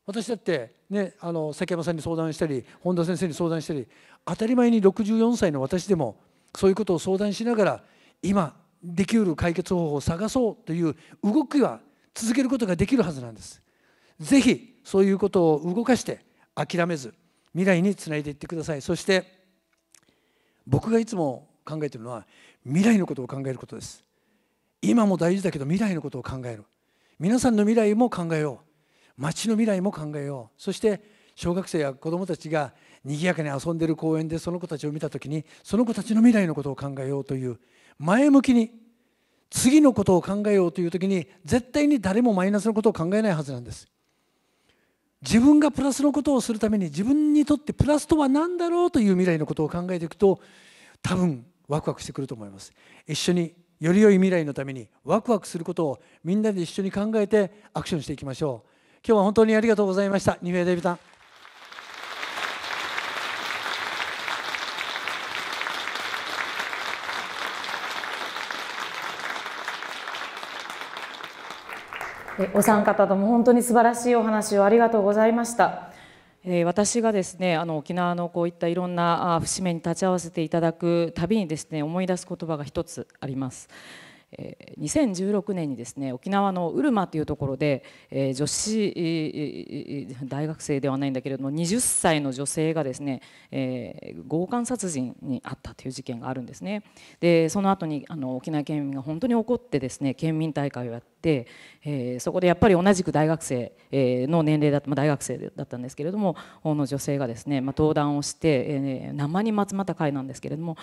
私だって、ね、あの崎山さんに相談したり本田先生に相談したり当たり前に64歳の私でもそういうことを相談しながら今できうる解決方法を探そうという動きは続けることができるはずなんです。ぜひそういうことを動かして諦めず未来につないでいってくださいそして僕がいつも考えてるのは未来のことを考えることです今も大事だけど未来のことを考える皆さんの未来も考えよう町の未来も考えようそして小学生や子どもたちが賑やかに遊んでる公園でその子たちを見た時にその子たちの未来のことを考えようという前向きに次のことを考えようという時に絶対に誰もマイナスのことを考えないはずなんです自分がプラスのことをするために自分にとってプラスとは何だろうという未来のことを考えていくと多分ワクワクしてくると思います一緒により良い未来のためにワクワクすることをみんなで一緒に考えてアクションしていきましょう今日は本当にありがとうございました。二名デビタン。お三方とも本当に素晴らしいお話をありがとうございました。私がですねあの沖縄のこういったいろんな節目に立ち会わせていただくたびにですね思い出す言葉が一つあります。2016年にですね沖縄のうるまというところで、女子、大学生ではないんだけれども20歳の女性がですね、強姦殺人に遭ったという事件があるんですね。でその後にあの沖縄県民が本当に怒ってですね県民大会をやって、そこでやっぱり同じく大学生の年齢だった、大学生だったんですけれどもの女性がですね、登壇をして、生に生に松又会なんですけれども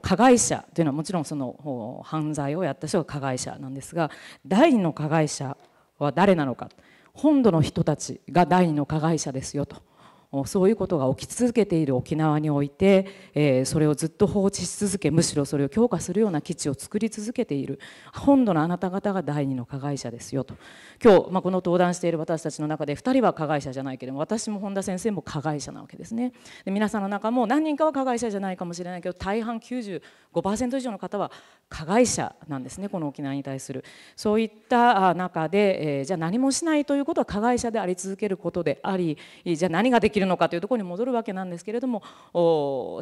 加害者というのはもちろんその犯罪をやった人が加害者なんですが第二の加害者は誰なのか本土の人たちが第二の加害者ですよとそういうことが起き続けている沖縄において、えそれをずっと放置し続けむしろそれを強化するような基地を作り続けている本土のあなた方が第二の加害者ですよと今日、まあ、この登壇している私たちの中で2人は加害者じゃないけれども私も本田先生も加害者なわけですねで皆さんの中も何人かは加害者じゃないかもしれないけど大半95%以上の方は加害者なんですねこの沖縄に対するそういった中で、えじゃあ何もしないということは加害者であり続けることでありじゃあ何ができるるのかというところに戻るわけなんですけれども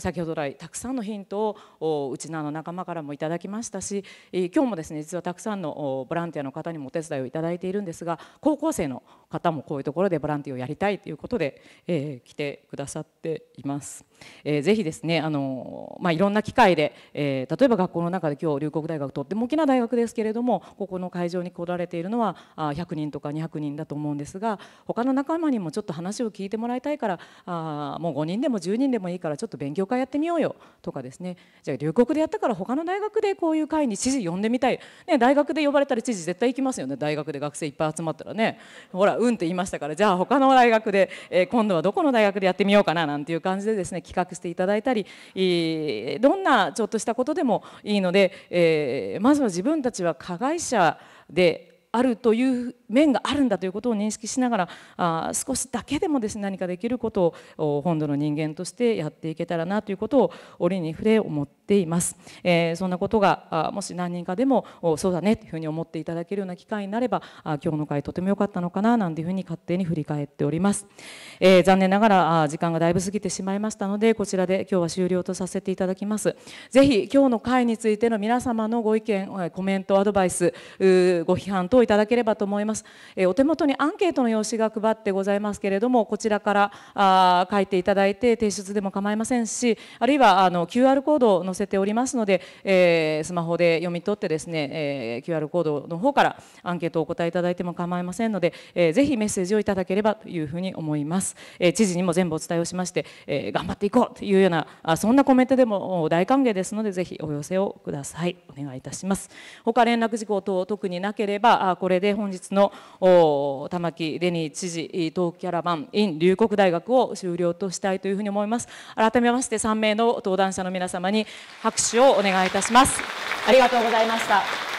先ほど来たくさんのヒントをうちの仲間からもいただきましたし今日もですね実はたくさんのボランティアの方にもお手伝いをいただいているんですが高校生の方もこういうところでボランティアをやりたいということで、えー、来てくださっています。えー、ぜひですねあの、まあ、いろんな機会で、えー、例えば学校の中で今日龍谷大学とっても大きな大学ですけれどもここの会場に来られているのはあ100人とか200人だと思うんですが他の仲間にもちょっと話を聞いてもらいたいからあもう5人でも10人でもいいからちょっと勉強会やってみようよとかですねじゃあ龍谷でやったから他の大学でこういう会に知事呼んでみたい、ね、大学で呼ばれたら知事絶対行きますよね大学で学生いっぱい集まったらねほらうんと言いましたからじゃあ他の大学で、えー、今度はどこの大学でやってみようかななんていう感じでですね企画していただいたりどんなちょっとしたことでもいいので、えー、まずは自分たちは加害者であるという面があるんだということを認識しながらあ少しだけでもですね何かできることを本土の人間としてやっていけたらなということを折に触れ思っています、えー、そんなことがあもし何人かでもそうだねというふうに思っていただけるような機会になればあ今日の会とても良かったのかななんていうふうに勝手に振り返っております、えー、残念ながらあ時間がだいぶ過ぎてしまいましたのでこちらで今日は終了とさせていただきますぜひ今日の回についての皆様のご意見コメントアドバイスご批判等いただければと思います、えお手元にアンケートの用紙が配ってございますけれどもこちらからあ書いていただいて提出でも構いませんしあるいはあの QR コードを載せておりますので、えスマホで読み取ってですね、え QR コードの方からアンケートをお答えいただいても構いませんので、えー、ぜひメッセージをいただければというふうに思います、え知事にも全部お伝えをしまして、え頑張っていこうというようなあそんなコメントでも大歓迎ですのでぜひお寄せをくださいお願いいたします他連絡事項等特になければはこれで本日の玉城デニー知事東キャラバン in 龍谷大学を終了としたいというふうに思います改めまして3名の登壇者の皆様に拍手をお願いいたしますありがとうございました